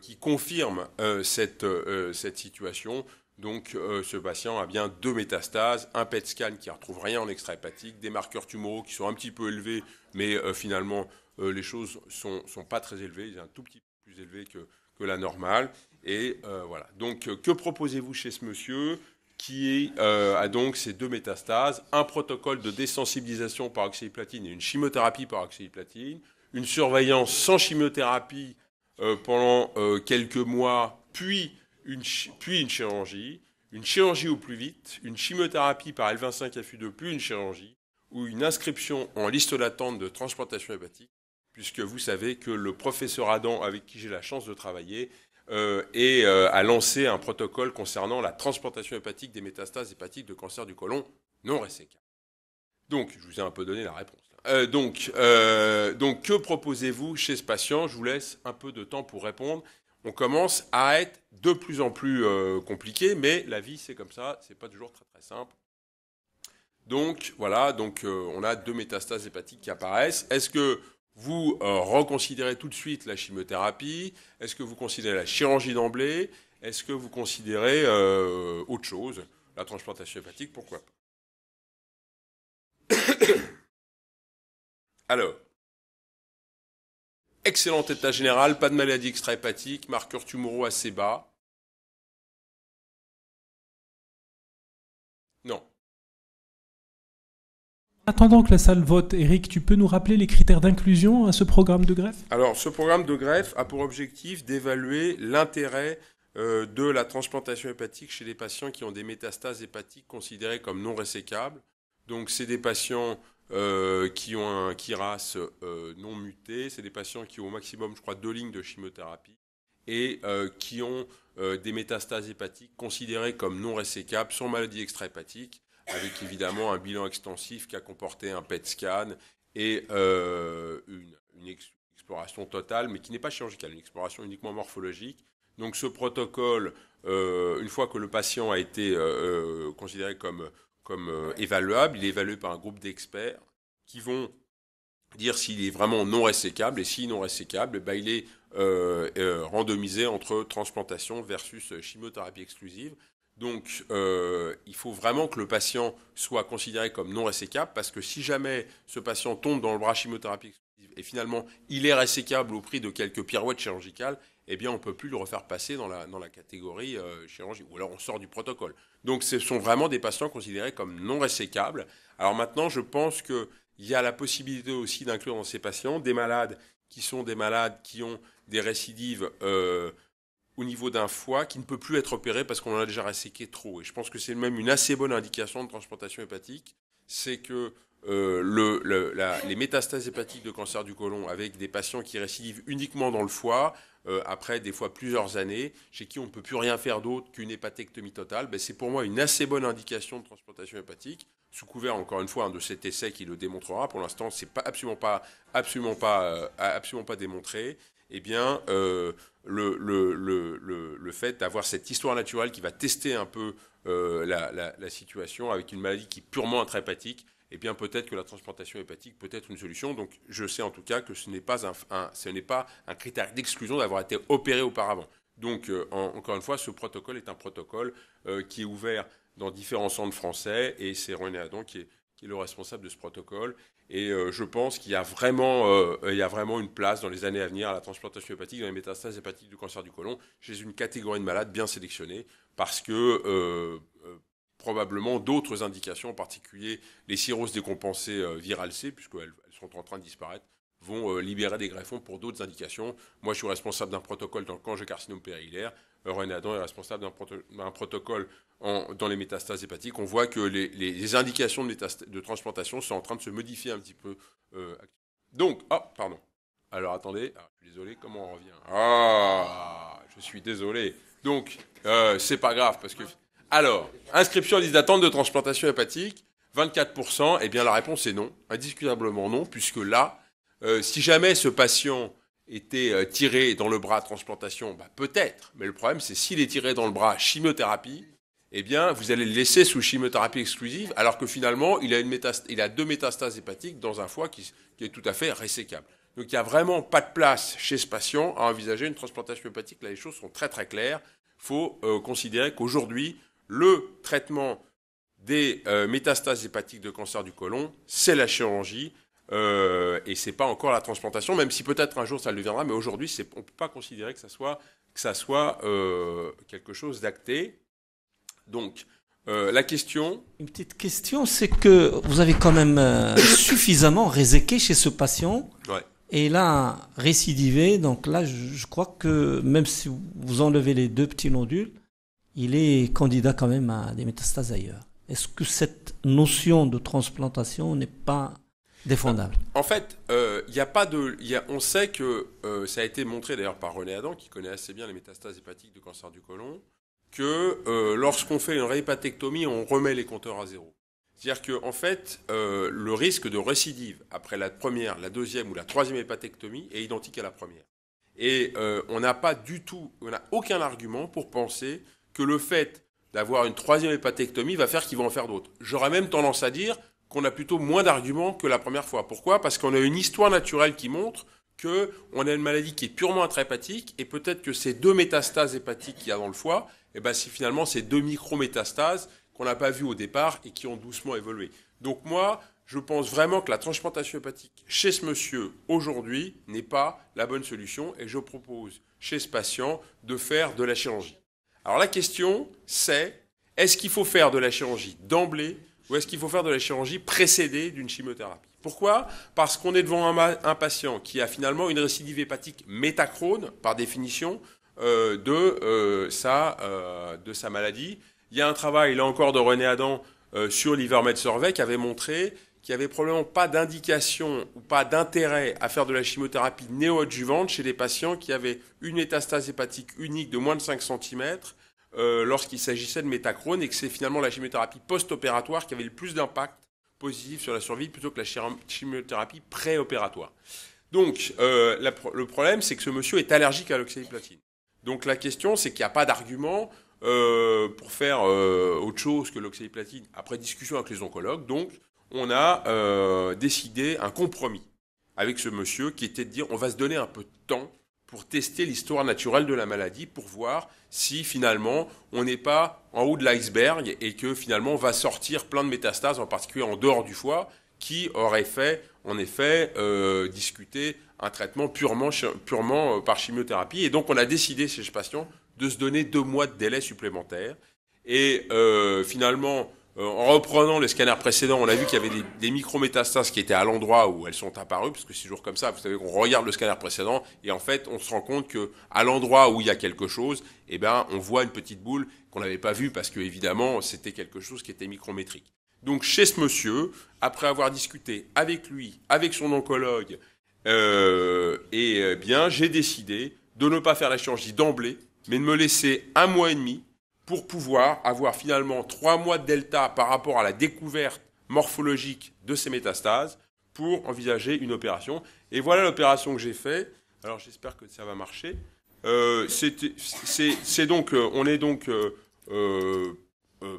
S1: qui confirme cette situation. Donc euh, ce patient a bien deux métastases, un PET scan qui ne retrouve rien en extra-hépatique, des marqueurs tumoraux qui sont un petit peu élevés, mais euh, finalement euh, les choses ne sont, pas très élevées, un tout petit peu plus élevé que, que la normale. Et voilà. Donc que proposez-vous chez ce monsieur qui a donc ces deux métastases, un protocole de désensibilisation par oxyplatine et une chimiothérapie par oxyplatine, une surveillance sans chimiothérapie pendant quelques mois, puis puis une chirurgie, une chirurgie au plus vite, une chimiothérapie par L25FU2 puis une chirurgie, ou une inscription en liste d'attente de transplantation hépatique, puisque vous savez que le professeur Adam, avec qui j'ai la chance de travailler, euh, euh, a lancé un protocole concernant la transplantation hépatique des métastases hépatiques de cancer du côlon non ressécable. Donc, je vous ai un peu donné la réponse. Euh, donc, que proposez-vous chez ce patient Je vous laisse un peu de temps pour répondre on commence à être de plus en plus euh, compliqué, mais la vie c'est comme ça, c'est pas toujours très très simple. Donc voilà, donc euh, on a deux métastases hépatiques qui apparaissent. Est-ce que vous euh, reconsidérez tout de suite la chimiothérapie Est-ce que vous considérez la chirurgie d'emblée Est-ce que vous considérez autre chose La transplantation hépatique, pourquoi Alors,
S2: excellent état général, pas de maladie extra-hépatique, marqueurs tumoraux assez bas. Non. Attendant que la salle vote, Eric, tu peux nous rappeler les critères d'inclusion à
S1: ce programme de greffe Alors, ce programme de greffe a pour objectif d'évaluer l'intérêt euh, de la transplantation hépatique chez les patients qui ont des métastases hépatiques considérées comme non ressécables. Donc, c'est des patients euh, qui ont un KIRAS euh, non muté. C'est des patients qui ont au maximum, je crois, deux lignes de chimiothérapie et euh, qui ont des métastases hépatiques considérées comme non ressécables, sans maladie extra-hépatique, avec évidemment un bilan extensif qui a comporté un PET scan et une, exploration totale, mais qui n'est pas chirurgicale, une exploration uniquement morphologique. Donc ce protocole, une fois que le patient a été considéré comme comme euh, évaluable. Il est évalué par un groupe d'experts qui vont dire s'il est vraiment non ressécable. Et s'il non ressécable, eh ben il est euh, euh, randomisé entre transplantation versus chimiothérapie exclusive. Donc, il faut vraiment que le patient soit considéré comme non ressécable, parce que si jamais ce patient tombe dans le bras chimiothérapie exclusive et finalement il est ressécable au prix de quelques pirouettes chirurgicales, eh bien, on ne peut plus le refaire passer dans la, catégorie euh, chirurgie, ou alors on sort du protocole. Donc, ce sont vraiment des patients considérés comme non ressécables. Alors maintenant, je pense qu'il y a la possibilité aussi d'inclure dans ces patients des malades qui sont des malades qui ont des récidives euh, au niveau d'un foie qui ne peut plus être opéré parce qu'on en a déjà resséqué trop. Et je pense que c'est même une assez bonne indication de transplantation hépatique, c'est que euh, les métastases hépatiques de cancer du côlon avec des patients qui récidivent uniquement dans le foie euh, après des fois plusieurs années, chez qui on ne peut plus rien faire d'autre qu'une hépatectomie totale, ben c'est pour moi une assez bonne indication de transplantation hépatique, sous couvert encore une fois hein, de cet essai qui le démontrera. Pour l'instant, c'est pas absolument pas absolument pas euh, absolument pas démontré. et eh bien, le, fait d'avoir cette histoire naturelle qui va tester un peu la, la situation avec une maladie qui est purement intrahépatique, et eh bien peut-être que la transplantation hépatique peut être une solution. Donc je sais en tout cas que ce n'est pas un, ce n'est pas un critère d'exclusion d'avoir été opéré auparavant. Donc euh, encore une fois, ce protocole est un protocole euh, qui est ouvert dans différents centres français et c'est René Adam qui est, le responsable de ce protocole. Et euh, je pense qu'il y, a vraiment, il y a vraiment une place dans les années à venir à la transplantation hépatique, dans les métastases hépatiques du cancer du côlon, chez une catégorie de malades bien sélectionnée, parce que probablement d'autres indications, en particulier les cirrhoses décompensées euh, virales C, puisqu'elles sont en train de disparaître, vont euh, libérer des greffons pour d'autres indications. Moi, je suis responsable d'un protocole dans le carcinome périllaire. Euh, René Adam est responsable d'un protocole dans les métastases hépatiques. On voit que les, indications de, de, transplantation sont en train de se modifier un petit peu. donc, ah, oh, pardon. Alors, attendez. Ah, je suis désolé, comment on revient Ah, je suis désolé. Donc, c'est pas grave parce que alors, inscription en liste d'attente de transplantation hépatique, 24%, eh bien la réponse est non, indiscutablement non, puisque là, euh, si jamais ce patient était euh, tiré dans le bras transplantation, bah, peut-être, mais le problème c'est s'il est tiré dans le bras chimiothérapie, eh bien vous allez le laisser sous chimiothérapie exclusive, alors que finalement il a, deux métastases hépatiques dans un foie qui, est tout à fait résécable. Donc il n'y a vraiment pas de place chez ce patient à envisager une transplantation hépatique. Là, les choses sont très très claires. Il faut euh, considérer qu'aujourd'hui, le traitement des euh, métastases hépatiques de cancer du côlon, c'est la chirurgie. Euh, et et n'est pas encore la transplantation, même si peut-être un jour ça le deviendra, mais aujourd'hui on ne peut pas considérer que ça soit, euh, quelque chose d'acté. Donc la question. Une petite question, c'est que vous avez quand même suffisamment réséqué chez ce patient. Et là, récidivé, donc là, je, je crois que même si vous enlevez les deux petits nodules, il est candidat quand même à des métastases ailleurs. Est-ce que cette notion
S2: de transplantation n'est pas défendable
S1: En fait, euh, a pas de. on sait que, euh, ça a été montré d'ailleurs par René Adam, qui connaît assez bien les métastases hépatiques de cancer du côlon, que euh, lorsqu'on fait une réhépatectomie, on remet les compteurs à zéro. C'est-à-dire qu'en en fait, le risque de récidive après la première, la deuxième ou la troisième hépatectomie est identique à la première. Et on n'a pas du tout, on n'a aucun argument pour penser que le fait d'avoir une troisième hépatectomie va faire qu'ils vont en faire d'autres. J'aurais même tendance à dire qu'on a plutôt moins d'arguments que la première fois. Pourquoi Parce qu'on a une histoire naturelle qui montre qu'on a une maladie qui est purement intrahépatique et peut-être que ces deux métastases hépatiques qu'il y a dans le foie, et eh ben c'est finalement ces deux micro-métastases qu'on n'a pas vues au départ et qui ont doucement évolué. Donc moi, je pense vraiment que la transplantation hépatique chez ce monsieur aujourd'hui n'est pas la bonne solution et je propose chez ce patient de faire de la chirurgie. Alors la question, c'est est-ce qu'il faut faire de la chirurgie d'emblée ou est-ce qu'il faut faire de la chirurgie précédée d'une chimiothérapie Pourquoi Parce qu'on est devant un, patient qui a finalement une récidive hépatique métachrone, par définition, euh, de, euh, sa, euh, de sa maladie. Il y a un travail, là encore, de René Adam sur l'Ivermed Survey qui avait montré qu'il n'y avait probablement pas d'indication ou pas d'intérêt à faire de la chimiothérapie néoadjuvante chez les patients qui avaient une métastase hépatique unique de moins de 5 cm euh, lorsqu'il s'agissait de métachrone et que c'est finalement la chimiothérapie post-opératoire qui avait le plus d'impact positif sur la survie plutôt que la chimiothérapie préopératoire. Donc, euh, le problème, c'est que ce monsieur est allergique à l'oxaliplatine. Donc, la question, c'est qu'il n'y a pas d'argument euh, pour faire autre chose que l'oxaliplatine. après discussion avec les oncologues. Donc, on a décidé un compromis avec ce monsieur qui était de dire on va se donner un peu de temps pour tester l'histoire naturelle de la maladie, pour voir si finalement on n'est pas en haut de l'iceberg et que finalement on va sortir plein de métastases, en particulier en dehors du foie, qui auraient fait en effet euh, discuter un traitement purement, euh, par chimiothérapie. Et donc on a décidé chez ce patient de se donner deux mois de délai supplémentaire. Et euh, finalement, euh, en reprenant le scanner précédent, on a vu qu'il y avait des, micrométastases qui étaient à l'endroit où elles sont apparues, parce que c'est toujours comme ça, vous savez qu'on regarde le scanner précédent et en fait on se rend compte que à l'endroit où il y a quelque chose, eh ben, on voit une petite boule qu'on n'avait pas vue parce que évidemment c'était quelque chose qui était micrométrique. Donc chez ce monsieur, après avoir discuté avec lui, avec son oncologue, euh, et euh, bien j'ai décidé de ne pas faire la chirurgie d'emblée, mais de me laisser un mois et demi pour pouvoir avoir finalement trois mois de delta par rapport à la découverte morphologique de ces métastases pour envisager une opération. Et voilà l'opération que j'ai faite. Alors j'espère que ça va marcher. Euh, c'est donc, euh, on est donc euh,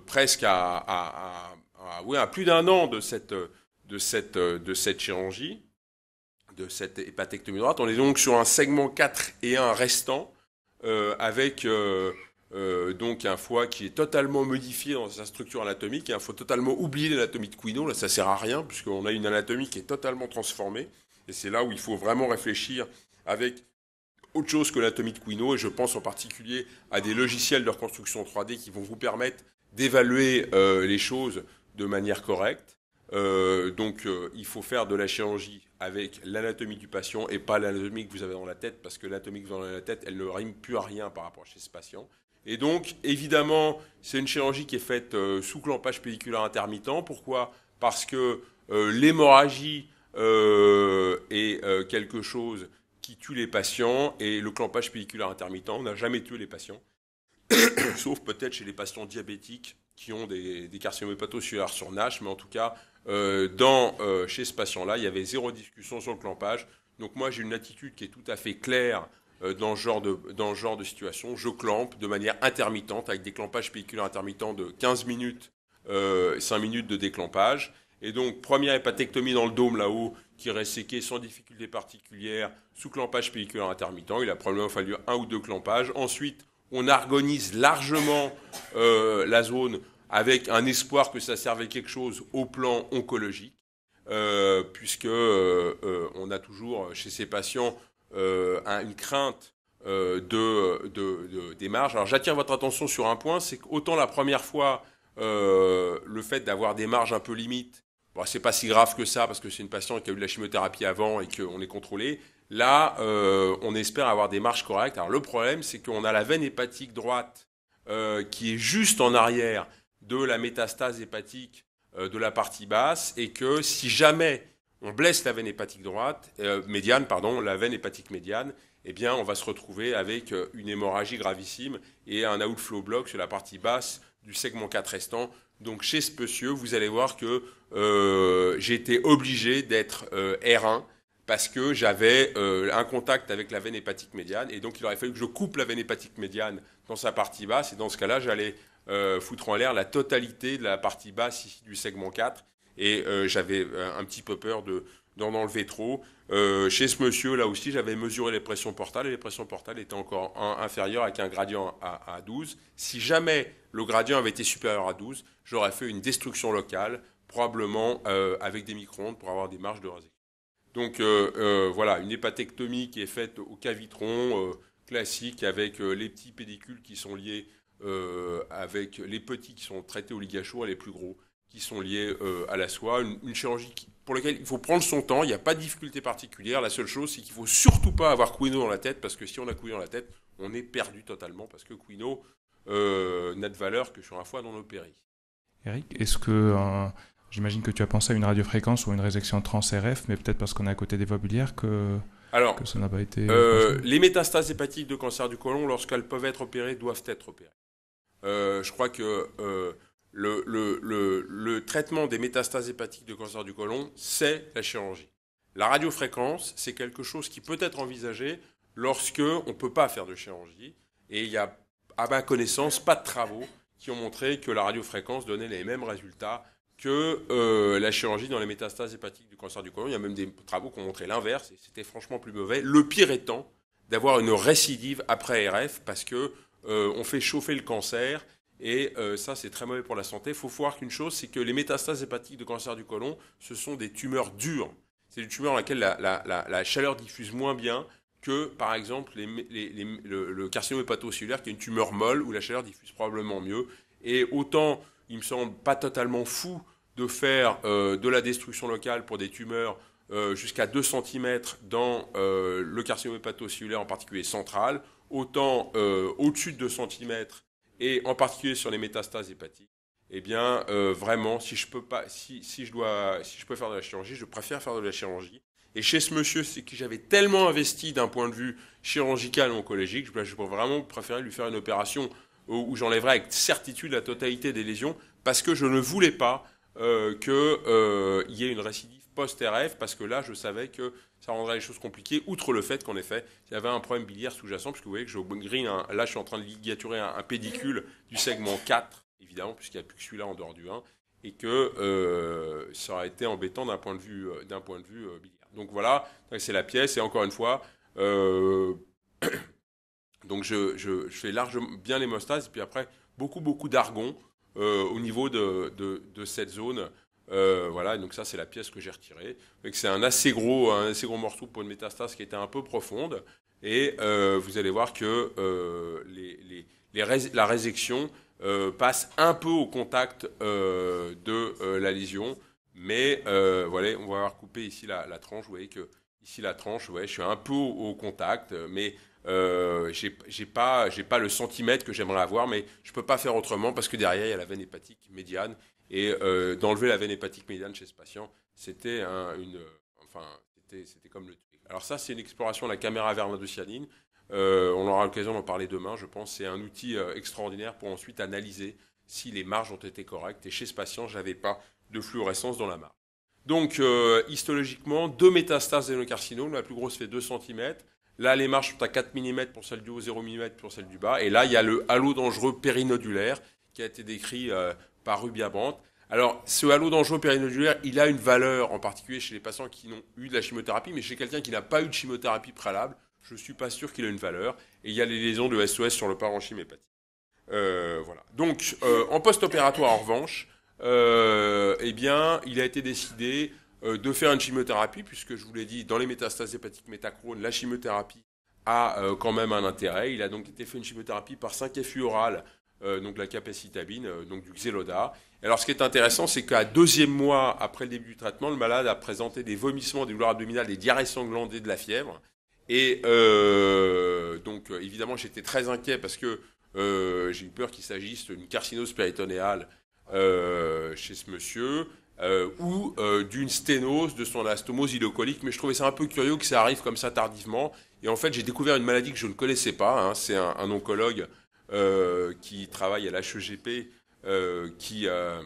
S1: presque à, à, à, plus d'un an de cette, de cette, de cette chirurgie, de cette hépatectomie droite. On est donc sur un segment 4 et 1 restant avec euh, donc un foie qui est totalement modifié dans sa structure anatomique il un foie totalement oublié l'anatomie de Quino. Là, ça sert à rien puisqu'on a une anatomie qui est totalement transformée. Et c'est là où il faut vraiment réfléchir avec autre chose que l'anatomie de Quino. Et je pense en particulier à des logiciels de reconstruction 3D qui vont vous permettre d'évaluer euh, les choses de manière correcte. Euh, donc il faut faire de la chirurgie avec l'anatomie du patient et pas l'anatomie que vous avez dans la tête parce que l'anatomie que vous avez dans la tête, elle ne rime plus à rien par rapport à chez ce patient. Et donc, évidemment, c'est une chirurgie qui est faite euh, sous clampage pelliculaire intermittent. Pourquoi Parce que euh, l'hémorragie euh, est quelque chose qui tue les patients et le clampage pelliculaire intermittent, n'a jamais tué les patients. Sauf peut-être chez les patients diabétiques qui ont des, des carcinomes sur NASH, mais en tout cas, chez ce patient-là, il y avait zéro discussion sur le clampage. Donc moi, j'ai une attitude qui est tout à fait claire euh, dans ce, genre de, situation. Je clampe de manière intermittente, avec des clampages pelliculaires intermittents de 15 minutes, 5 euh, minutes de déclampage. Et donc, première hépatectomie dans le dôme là-haut, qui reste séqué sans difficulté particulière, sous clampage pelliculaire intermittent. Il a probablement fallu un ou deux clampages. Ensuite, on argonise largement euh, la zone avec un espoir que ça servait quelque chose au plan oncologique, puisqu'on puisque on a toujours chez ces patients euh, une crainte euh, de, de, des marges. Alors j'attire votre attention sur un point, c'est qu'autant la première fois, euh, le fait d'avoir des marges un peu limites, c'est pas si grave que ça parce que c'est une patiente qui a eu de la chimiothérapie avant et qu'on est contrôlé. Là, on espère avoir des marges correctes. Alors le problème, c'est qu'on a la veine hépatique droite qui est juste en arrière de la métastase hépatique de la partie basse et que si jamais on blesse la veine hépatique droite, euh, médiane, pardon, la veine hépatique médiane, eh bien, on va se retrouver avec euh, une hémorragie gravissime et un outflow block sur la partie basse du segment 4 restant. Donc, chez ce monsieur, vous allez voir que euh, j'ai été obligé d'être R1 parce que j'avais un contact avec la veine hépatique médiane et donc il aurait fallu que je coupe la veine hépatique médiane dans sa partie basse et dans ce cas-là, j'allais foutre en l'air la totalité de la partie basse du segment 4 et euh, j'avais euh, un petit peu peur de d'en enlever trop. Euh, chez ce monsieur, là aussi, j'avais mesuré les pressions portales et les pressions portales étaient encore inférieures avec un gradient à, 12. Si jamais le gradient avait été supérieur à 12, j'aurais fait une destruction locale, probablement avec des micro-ondes pour avoir des marges de résection. Donc voilà, une hépatectomie qui est faite au cavitron classique avec les petits pédicules qui sont liés avec les petits qui sont traités au ligature et les plus gros qui sont liées euh, à la soie, une, chirurgie pour laquelle il faut prendre son temps, il n'y a pas de difficulté particulière. La seule chose, c'est qu'il faut surtout pas avoir Quino dans la tête, parce que si on a Quino dans la tête, on est perdu totalement, parce que Quino euh, n'a de valeur que sur un foie non opéré. Eric, est-ce que euh, J'imagine que tu as pensé à une radiofréquence ou une résection trans-RF, mais peut-être parce qu'on est à côté des voies que, Alors, que ça n'a pas été. Euh, les métastases hépatiques de cancer du côlon, lorsqu'elles peuvent être opérées, doivent être opérées. je crois que le, traitement des métastases hépatiques de cancer du côlon, c'est la chirurgie. La radiofréquence, c'est quelque chose qui peut être envisagé lorsque on ne peut pas faire de chirurgie. Et il y a, à ma connaissance, pas de travaux qui ont montré que la radiofréquence donnait les mêmes résultats que euh, la chirurgie dans les métastases hépatiques du cancer du côlon. Il y a même des travaux qui ont montré l'inverse, et c'était franchement plus mauvais. Le pire étant d'avoir une récidive après RF, parce que euh, on fait chauffer le cancer, et euh, ça, c'est très mauvais pour la santé. Il faut voir qu'une chose, c'est que les métastases hépatiques de cancer du côlon, ce sont des tumeurs dures. C'est des tumeurs dans lesquelles la, chaleur diffuse moins bien que, par exemple, le, carcinome hépatocellulaire, qui est une tumeur molle, où la chaleur diffuse probablement mieux. Et autant, il me semble pas totalement fou de faire euh, de la destruction locale pour des tumeurs euh, jusqu'à 2 cm dans le carcinome hépatocellulaire, en particulier central, autant au-dessus de 2 cm et en particulier sur les métastases hépatiques, eh bien, euh, vraiment, si je peux pas, si, si, je dois, si je peux faire de la chirurgie, je préfère faire de la chirurgie. Et chez ce monsieur, c'est que j'avais tellement investi d'un point de vue chirurgical oncologique, je, je vraiment préférer lui faire une opération où, j'enlèverais avec certitude la totalité des lésions, parce que je ne voulais pas euh, qu'il euh, y ait une récidive post-RF, parce que là, je savais que ça rendrait les choses compliquées, outre le fait qu'en effet, il y avait un problème biliaire sous-jacent, puisque vous voyez que je grille, là je suis en train de ligaturer un, pédicule du segment 4, évidemment, puisqu'il n'y a plus que celui-là en dehors du 1, et que euh, ça aurait été embêtant d'un point de vue, euh, euh, biliaire. Donc voilà, c'est la pièce, et encore une fois, donc je, fais largement bien les et puis après, beaucoup, beaucoup d'argon au niveau de cette zone euh, voilà, donc ça c'est la pièce que j'ai retirée. C'est un assez gros, assez gros morceau pour une métastase qui était un peu profonde. Et euh, vous allez voir que euh, la résection passe un peu au contact de la lésion. Mais voilà, on va avoir coupé ici la, tranche. Vous voyez que ici la tranche, ouais, je suis un peu au, contact, mais je j'ai pas, pas le centimètre que j'aimerais avoir, mais je peux pas faire autrement parce que derrière il y a la veine hépatique médiane et euh, d'enlever la veine hépatique médiane chez ce patient, c'était une, enfin, c'était comme le truc. Alors ça, c'est une exploration de la caméra vers Euh, on aura l'occasion d'en parler demain, je pense. C'est un outil euh, extraordinaire pour ensuite analyser si les marges ont été correctes. Et chez ce patient, n'avais pas de fluorescence dans la marge. Donc, euh, histologiquement, deux métastases d'énocarcinome. La plus grosse fait 2 cm. Là, les marges sont à 4 mm pour celle du haut, 0 mm pour celle du bas. Et là, il y a le halo dangereux périnodulaire qui a été décrit par Rubiabante. Alors, ce halo dangereux périnodulaire, il a une valeur, en particulier chez les patients qui n'ont eu de la chimiothérapie, mais chez quelqu'un qui n'a pas eu de chimiothérapie préalable, je ne suis pas sûr qu'il a une valeur. Et il y a les lésions de SOS sur le parenchyme hépatique. Euh, voilà. Donc, euh, en post-opératoire, en revanche, euh, eh bien, il a été décidé de faire une chimiothérapie, puisque je vous l'ai dit, dans les métastases hépatiques métachrones la chimiothérapie a quand même un intérêt. Il a donc été fait une chimiothérapie par 5 FU orale euh, donc la capacitabine, euh, donc du xélodar. Alors ce qui est intéressant, c'est qu'à deuxième mois après le début du traitement, le malade a présenté des vomissements, des douleurs abdominales, des diarrhées sanglantes de la fièvre. Et euh, donc évidemment, j'étais très inquiet parce que j'ai eu peur qu'il s'agisse d'une carcinose péritonéale chez ce monsieur. ou d'une sténose de son astomose ileocolique, mais je trouvais ça un peu curieux que ça arrive comme ça tardivement. Et en fait, j'ai découvert une maladie que je ne connaissais pas. Hein. C'est un, oncologue euh, qui travaille à l'HEGP, euh, qui, euh,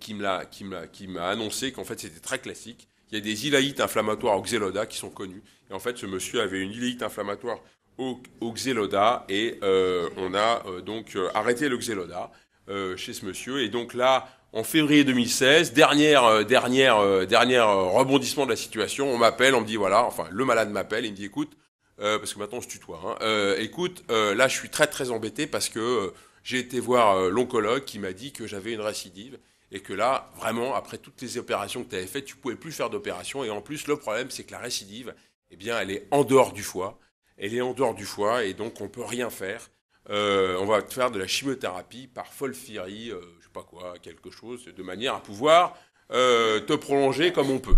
S1: qui m'a annoncé qu'en fait c'était très classique. Il y a des iléites inflammatoires au xéloda qui sont connus. Et en fait, ce monsieur avait une iléite inflammatoire au, xéloda et on a donc arrêté le xéloda chez ce monsieur. Et donc là, en février 2016, dernière, dernière, dernière rebondissement de la situation, on m'appelle, on me dit voilà, enfin le malade m'appelle, il me dit écoute, euh, parce que maintenant on se tutoie. Hein. Euh, écoute, euh, là je suis très très embêté parce que j'ai été voir l'oncologue qui m'a dit que j'avais une récidive et que là, vraiment, après toutes les opérations que tu avais faites, tu pouvais plus faire d'opération. Et en plus, le problème, c'est que la récidive, eh bien, elle est en dehors du foie. Elle est en dehors du foie et donc on ne peut rien faire. on va te faire de la chimiothérapie par folfiri, je sais pas quoi, quelque chose, de manière à pouvoir te prolonger comme on peut.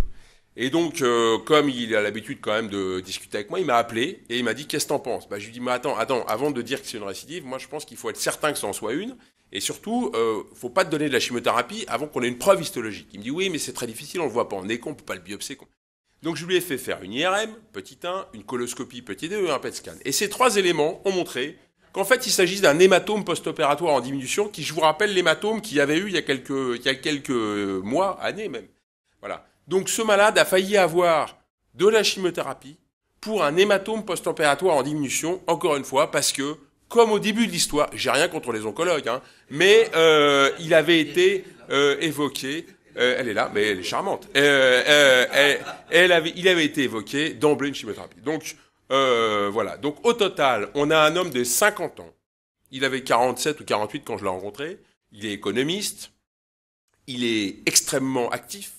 S1: Et donc, euh, comme il a l'habitude quand même de discuter avec moi, il m'a appelé et il m'a dit Qu'est-ce que t'en penses bah, Je lui ai dit Mais attends, attends, avant de dire que c'est une récidive, moi je pense qu'il faut être certain que ça en soit une. Et surtout, euh, faut pas te donner de la chimiothérapie avant qu'on ait une preuve histologique. Il me dit Oui, mais c'est très difficile, on le voit pas. On est con, on peut pas le biopser. Donc je lui ai fait faire une IRM, petit 1, une coloscopie, petit 2 un PET scan. Et ces trois éléments ont montré qu'en fait il s'agit d'un hématome post-opératoire en diminution qui, je vous rappelle, l'hématome qu'il y avait eu il y a quelques, il y a quelques mois, années même. Voilà. Donc ce malade a failli avoir de la chimiothérapie pour un hématome post en diminution, encore une fois, parce que, comme au début de l'histoire, j'ai rien contre les oncologues, hein, mais euh, il avait été euh, évoqué, euh, elle est là, mais elle est charmante, il avait été évoqué d'emblée une chimiothérapie. Donc voilà, donc au total, on a un homme de 50 ans, il avait 47 ou 48 quand je l'ai rencontré, il est économiste, il est extrêmement actif,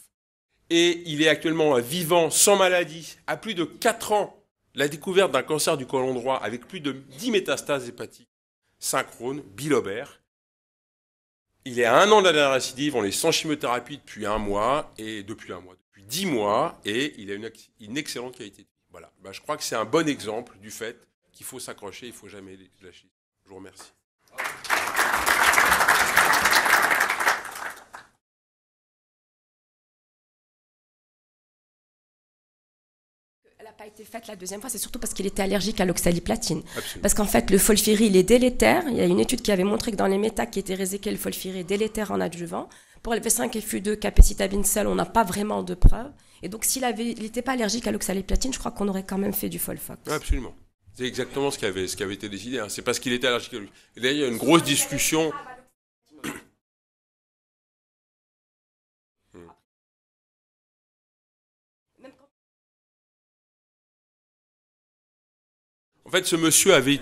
S1: et il est actuellement euh, vivant, sans maladie, à plus de 4 ans. La découverte d'un cancer du côlon droit avec plus de 10 métastases hépatiques, synchrone, bilobaires. Il est à un an de la dernière récidive, on est sans chimiothérapie depuis un mois, et depuis un mois, depuis 10 mois, et il a une, une excellente qualité de vie. Voilà, ben, je crois que c'est un bon exemple du fait qu'il faut s'accrocher, il ne faut jamais lâcher. Je vous remercie.
S2: pas été faite la deuxième fois, c'est surtout parce qu'il était allergique à l'oxaliplatine. Parce qu'en fait, le folfiri, il est délétère. Il y a une étude qui avait
S1: montré que dans les méta qui étaient réséqués, le folfiri est délétère en adjuvant. Pour le v 5 et FU2, capécitabine seule, on n'a pas vraiment de preuves. Et donc, s'il n'était pas allergique à l'oxaliplatine, je crois qu'on aurait quand même fait du folfox. Absolument. C'est exactement ce qui avait, été décidé. Hein. C'est parce qu'il était allergique à D'ailleurs, il y a une grosse discussion.
S2: En fait, ce monsieur a vu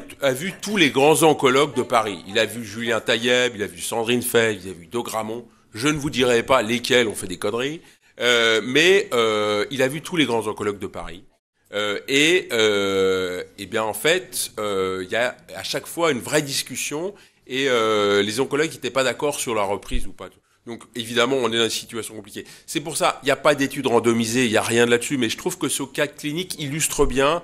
S2: tous les grands oncologues de Paris. Il a vu
S1: Julien Tailleb, il a vu Sandrine Fay, il a vu Dogramont. Je ne vous dirai pas lesquels ont fait des conneries, euh, mais euh, il a vu tous les grands oncologues de Paris. Euh, et, et eh bien en fait, il y a à chaque fois une vraie discussion et les oncologues n'étaient pas d'accord sur la reprise ou pas. Donc évidemment, on est dans une situation compliquée. C'est pour ça, il n'y a pas d'études randomisées, il n'y a rien là-dessus, mais je trouve que ce cas clinique illustre bien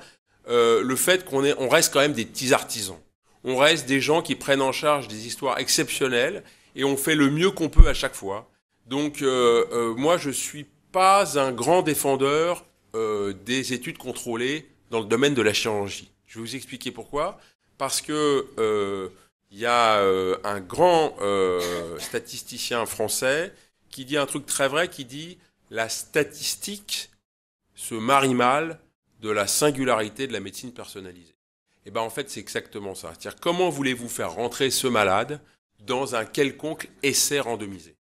S1: euh, le fait qu'on on reste quand même des petits artisans. On reste des gens qui prennent en charge des histoires exceptionnelles et on fait le mieux qu'on peut à chaque fois. Donc euh, euh, moi, je ne suis pas un grand défendeur des études contrôlées dans le domaine de la chirurgie. Je vais vous expliquer pourquoi. Parce que il y a un grand statisticien français qui dit un truc très vrai, qui dit la statistique se marie mal de la singularité de la médecine personnalisée. Et eh bien en fait, c'est exactement ça. C'est-à-dire, comment voulez-vous faire rentrer ce malade dans un quelconque essai randomisé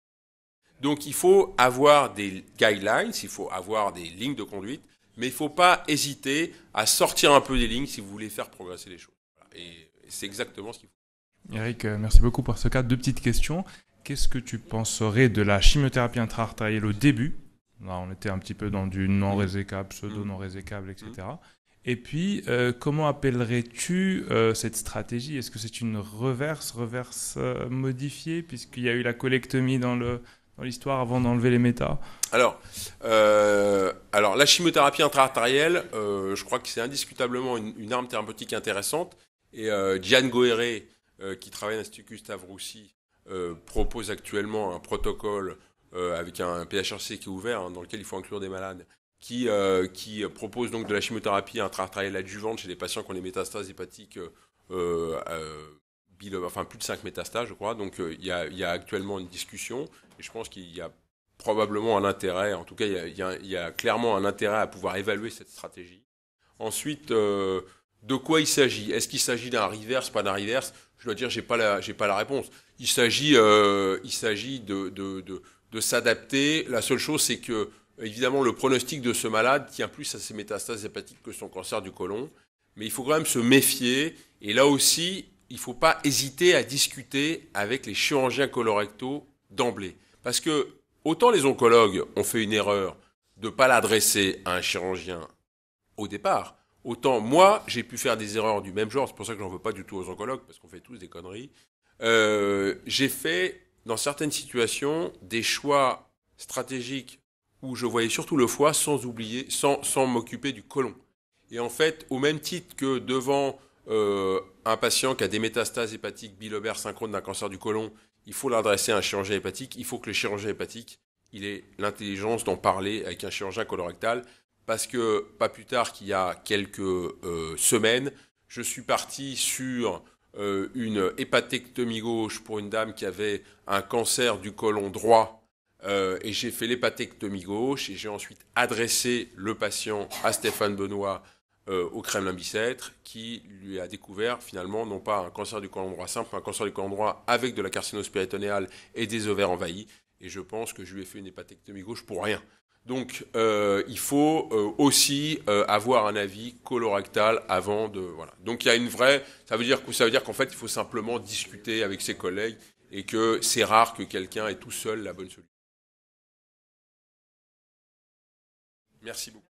S1: Donc il faut avoir des guidelines, il faut avoir des lignes de conduite, mais il ne faut pas hésiter à sortir un peu des lignes si vous voulez faire progresser les choses. Et c'est exactement ce qu'il faut. Eric, euh, merci beaucoup pour ce cas. Deux petites questions. Qu'est-ce que tu penserais de la chimiothérapie intra-artérielle au début on était un petit peu dans du non résécable, mmh. pseudo mmh. non résécable, etc. Mmh. Et puis, euh, comment appellerais-tu euh, cette stratégie Est-ce que c'est une reverse, reverse euh, modifiée, puisqu'il y a eu la colectomie dans le dans l'histoire avant d'enlever les méta Alors, alors la chimiothérapie intra-artérielle, je crois que c'est indiscutablement une, une, arme thérapeutique intéressante. Et Gian Goere, qui travaille à l'Institut Gustave Roussy, propose actuellement un protocole euh, avec un PHRC qui est ouvert, hein, dans lequel il faut inclure des malades, qui, euh, qui propose donc de la chimiothérapie intra-artérielle adjuvante chez des patients qui ont des métastases hépatiques euh, enfin plus de 5 métastases, je crois. Donc il y, y, a actuellement une discussion et je pense qu'il y a probablement un intérêt, en tout cas il y, y a, clairement un intérêt à pouvoir évaluer cette stratégie. Ensuite, de quoi il s'agit Est-ce qu'il s'agit d'un reverse, pas d'un reverse Je dois dire, j'ai pas la, pas la réponse. Il s'agit, il s'agit de, de s'adapter. La seule chose, c'est que, évidemment, le pronostic de ce malade tient plus à ses métastases hépatiques que son cancer du côlon. Mais il faut quand même se méfier. Et là aussi, il ne faut pas hésiter à discuter avec les chirurgiens colorectaux d'emblée. Parce que, autant les oncologues ont fait une erreur de ne pas l'adresser à un chirurgien au départ, autant moi, j'ai pu faire des erreurs du même genre. C'est pour ça que j'en veux pas du tout aux oncologues, parce qu'on fait tous des conneries. Euh, j'ai fait dans certaines situations, des choix stratégiques où je voyais surtout le foie sans oublier, sans, m'occuper du côlon. Et en fait, au même titre que devant euh, un patient qui a des métastases hépatiques bilobaires synchrone d'un cancer du côlon, il faut l'adresser à un chirurgien hépatique, il faut que le chirurgien hépatique, il ait l'intelligence d'en parler avec un chirurgien colorectal, parce que pas plus tard qu'il y a quelques euh, semaines, je suis parti sur euh, une hépatectomie gauche pour une dame qui avait un cancer du côlon droit. Euh, et j'ai fait l'hépatectomie gauche et j'ai ensuite adressé le patient à Stéphane Benoît euh, au Kremlin-Bicêtre qui lui a découvert finalement non pas un cancer du colon droit simple, mais un cancer du colon droit avec de la carcinose péritonéale et des ovaires envahis. Et je pense que je lui ai fait une hépatectomie gauche pour rien. Donc, euh, il faut euh, aussi euh, avoir un avis colorectal avant de voilà. Donc, il y a une vraie. Ça veut dire que ça veut dire qu'en fait, il faut simplement discuter avec ses
S2: collègues et que c'est rare que quelqu'un ait tout seul la bonne solution. Merci beaucoup.